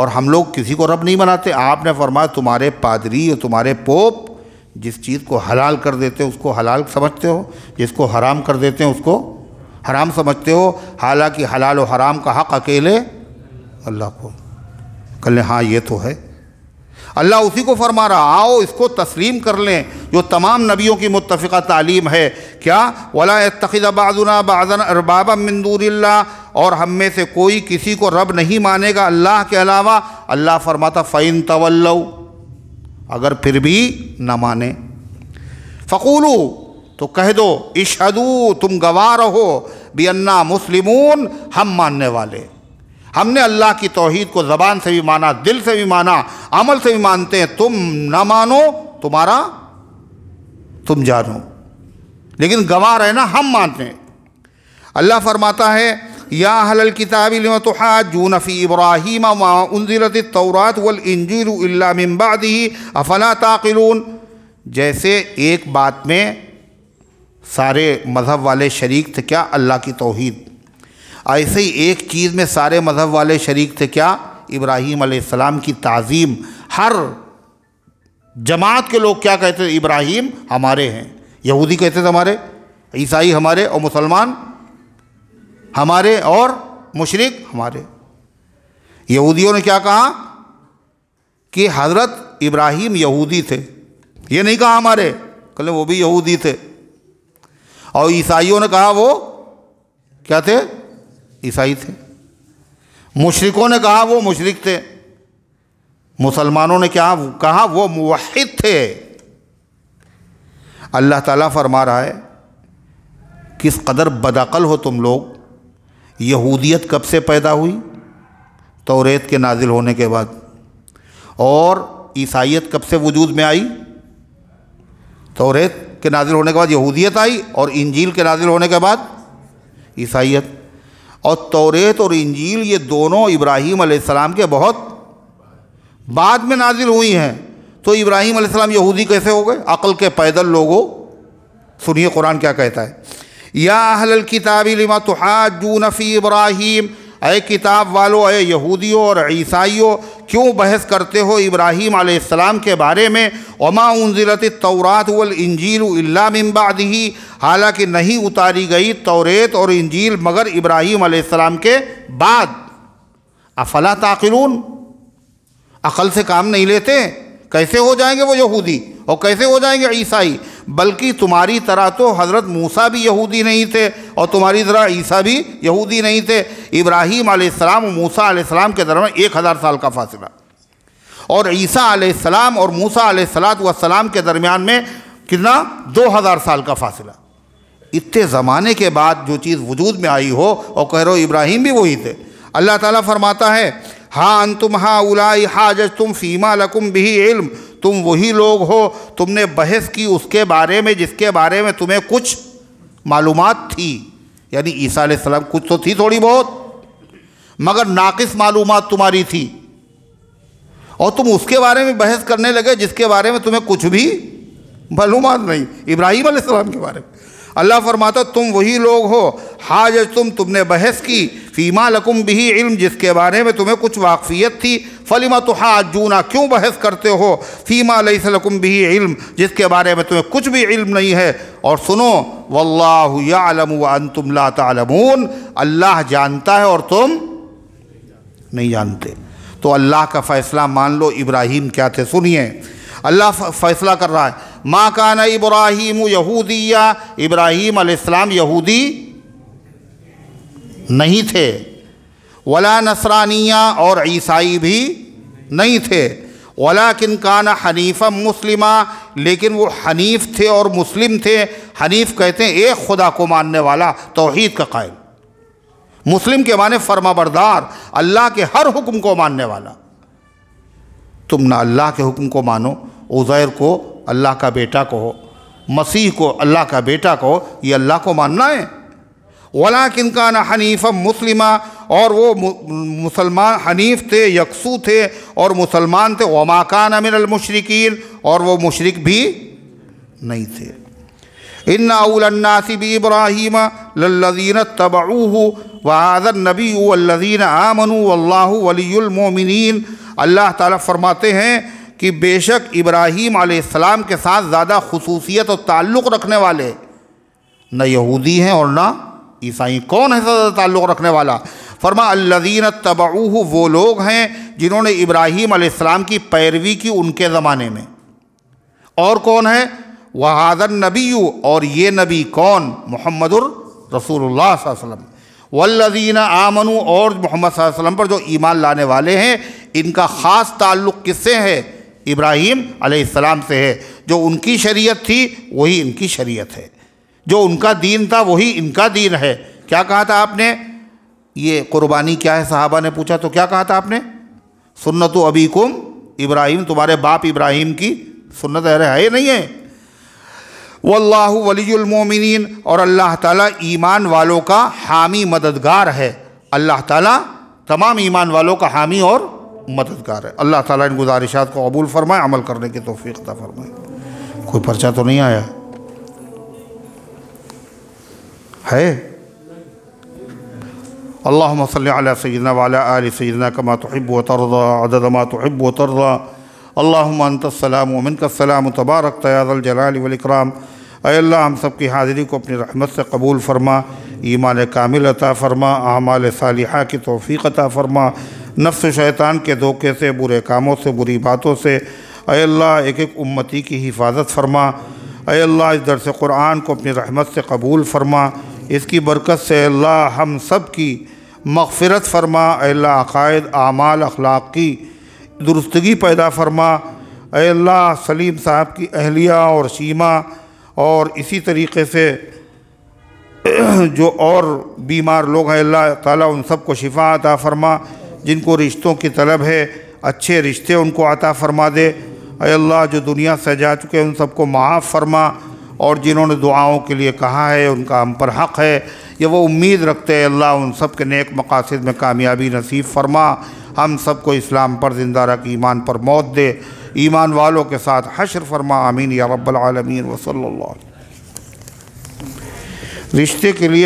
और हम लोग किसी को रब नहीं बनाते आपने फरमाया तुम्हारे पादरी और तुम्हारे पोप जिस चीज़ को हलाल कर देते हैं उसको हलाल समझते हो जिसको हराम कर देते हैं उसको हराम समझते हो हालांकि हलाल और हराम का हक़ अकेले अल्लाह को कल हाँ ये तो है अल्लाह उसी को फरमा रहा आओ इसको तस्लीम कर लें जो तमाम नबियों की मुतफ़ा तालीम है क्या वला तखिदबाजुना बाजन अरबाबा मंदूर और हम में से कोई किसी को रब नहीं मानेगा अल्लाह के अलावा अल्लाह फरमाता फ़ैन तवल्लव अगर फिर भी न माने फ़कूलू तो कह दो इशदू तुम गवार रहो भी अन्ना मुस्लिमून हम मानने वाले हमने अल्लाह की तोहद को ज़बान से भी माना दिल से भी माना अमल से भी मानते हैं तुम ना मानो तुम्हारा तुम जानो लेकिन है ना हम मानते हैं अल्लाह फरमाता है या हलल किताबिल तो जू नफ़ी इब्राहिम उनजिलत तौरात वल इंजीर अफ़ला ताकिलून जैसे एक बात में सारे मज़हब वाले शरीक थे क्या अल्लाह की तोहद ऐसे ही एक चीज़ में सारे मज़हब वाले शरीक थे क्या इब्राहीम आसमाम की तज़ीम हर जमात के लोग क्या कहते थे इब्राहीम हमारे हैं यहूदी कहते थे हमारे ईसाई हमारे और मुसलमान हमारे और मुशरक हमारे यहूदियों ने क्या कहा कि हज़रत इब्राहिम यहूदी थे ये नहीं कहा हमारे कल वो भी यहूदी थे और ईसाइयों ने कहा वो क्या थे ईसाई थे मुशरकों ने कहा वो मुशरक थे मुसलमानों ने क्या कहा वो मुवहिद थे अल्लाह ताला फरमा रहा है किस कदर बदकल हो तुम लोग यहूदियत कब से पैदा हुई तौरेत के नाजिल होने के बाद और ईसाइत कब से वजूद में आई तौरेत के नाजिल होने के बाद यहूदियत आई और इंजील के नाजिल होने के बाद ईसाइत और तोरेत और इंजील ये दोनों इब्राहीम आसमाम के बहुत बाद में नाजिल हुई हैं तो इब्राहीम आसमाम यहूदी कैसे हो गए अक़ल के पैदल लोगों सुनिए कुरान क्या कहता है या अहल किताबी लिमा तो नफ़ी इब्राहिम अय किताब वालों अय यहूदियों और ईसाइयों क्यों बहस करते हो इब्राहीम आसमाम के बारे में उमा उनजिलत तौरात वल इंजील इलामबाद ही हालाँकि नहीं उतारी गई तौरेत और इंजील मगर इब्राहीम आसमाम के बाद अफला ताकिलून अकल से काम नहीं लेते कैसे हो जाएंगे वो यहूदी और कैसे हो जाएंगे ईसाई बल्कि तुम्हारी तरह तो हज़रत मूसा भी यहूदी नहीं थे और तुम्हारी तरह ईसा भी यहूदी नहीं थे इब्राहिम आसमाम और मूसा आसमाम के दरमियान एक हज़ार साल का फासला और ईसा आसमाम और मूसा सलात वसलाम के दरमियान में कितना दो हज़ार साल का फासला इतने ज़माने के बाद जो चीज़ वजूद में आई हो और कह रहे हो इब्राहिम भी वही थे अल्लाह ताला फरमाता है हा अंतुम हाँ उलाई हाजज तुम फ़ीमा लकुम भी इल्म तुम वही लोग हो तुमने बहस की उसके बारे में जिसके बारे में तुम्हें कुछ मालूम थी यानी ईसा सलाम कुछ तो थी थोड़ी बहुत मगर नाकिस मालूम तुम्हारी थी और तुम उसके बारे में बहस करने लगे जिसके बारे में तुम्हें कुछ भी मालूम नहीं इब्राहिम सलाम के बारे में अल्लाह फरमाता तुम वही लोग हो हाज तुम तुमने बहस की फ़ीमा लकुम भी इल्म जिसके बारे में तुम्हें कुछ वाकफ़ियत थी फलीमा तो हाजूना क्यों बहस करते हो फ़ीमा लकुम भी इल्म जिसके बारे में तुम्हें कुछ भी इल्म नहीं है और सुनो वल्लाम वन तुम ला अल्लाह जानता है और तुम नहीं जानते तो अल्लाह का फ़ैसला मान लो इब्राहिम क्या थे सुनिए अल्लाह फ़ैसला कर रहा है माँ का न इब्राहिम यहूदिया इब्राहिम अलैहिस्सलाम यहूदी नहीं थे वला नसरानिया और ईसाई भी नहीं थे वला किन कान हनीफ़ा मुस्लिमा लेकिन वो हनीफ़ थे और मुस्लिम थे हनीफ़ कहते हैं एक खुदा को मानने वाला तोहद का कायल मुस्लिम के माने बरदार अल्लाह के हर हुक्म को मानने वाला तुम ना अल्लाह के हुक्म को मानो उज़ैर को अल्लाह का बेटा कहो मसीह को अल्लाह का बेटा कहो ये अल्लाह को मानना है वला किनका न हनीफ़ मुस्लिमा और वो मुसलमान हनीफ थे यकसू थे और मुसलमान थे वमाकान अमिन और वो मुशरक भी नहीं थे इन अउलन्नासिब इब्राहिम लल्लजीन तबाऊ वहादर नबी उल्लीन आमनु अल्लाह वलीमिन अल्लाह ताला फरमाते हैं कि बेशक इब्राहीम आसमाम के साथ ज़्यादा खसूसियत और ताल्लुक़ रखने वाले न यहूदी हैं और ना ईसाई कौन है सदा ताल्लुक़ रखने वाला फरमा अल्लादीन तबाऊ वो लोग हैं जिन्होंने इब्राहीम आसमाम की पैरवी की उनके ज़माने में और कौन है वहादन नबी और ये नबी कौन मोहम्मद रसूलुल्लाह वसल्लम वल्लदीन आमनु और मोहम्मद वसल्लम पर जो ईमान लाने वाले हैं इनका ख़ास ताल्लुक़ किससे है इब्राहिम आसमाम से है जो उनकी शरीयत थी वही इनकी शरीयत है जो उनका दीन था वही इनका दीन है क्या कहा था आपने ये कुर्बानी क्या है साहबा ने पूछा तो क्या कहा था आपने सुन्नत कुम इब्राहिम तुम्हारे बाप इब्राहिम की सुन्नत अरे है नहीं है वल्लाह वलीमिन और अल्लाह ताला ईमान वालों का हामी मददगार है अल्लाह ताला तमाम ईमान वालों का हामी और मददगार है अल्लाह ताला इन गुजारिशात को कबूल फरमाए अमल करने की तोफ़ी अदा फरमाए कोई पर्चा तो नहीं आया है अल्लाम आल सैदना वाला आल सैदना कमा तोहब व तरजा अदमा तोहब व तरजा अल्लाम वमिन कसलम तबारक तयाजलाम अल्लाह हम सब की हाज़िरी को अपनी रहमत से कबूल फरमा ईमान कामिल अता फरमा आमाल सालिहा की तोफ़ी अता फरमा नफ्स शैतान के धोखे से बुरे कामों से बुरी बातों से अल्लाह एक एक उम्मती की हिफाजत फरमा अल्लाह इस दरस क़ुरान को अपनी रहमत से कबूल फरमा इसकी बरकत से अल्लाह हम सब की मगफ़रत फरमा अल्लाह अक़ायद आमाल अखलाक की दुरुस्तगी पैदा फरमा अल्लाह सलीम साहब की अहलिया और शीमा और इसी तरीके से [clears throat] जो और बीमार लोग हैं अल्लाह ताला उन सब को शिफा अता फरमा जिनको रिश्तों की तलब है अच्छे रिश्ते उनको अता फरमा दे अल्लाह जो दुनिया से जा चुके उन सबको माफ़ फरमा और जिन्होंने दुआओं के लिए कहा है उनका हम पर हक़ है ये वो उम्मीद रखते हैं अल्लाह उन सब के नेक मकासद में कामयाबी नसीब फरमा हम सब को इस्लाम पर ज़िंदा रख ईमान पर मौत दे ईमान वालों के साथ हशर फरमा आमीन या रब्बालमीन वसल रिश्ते के लिए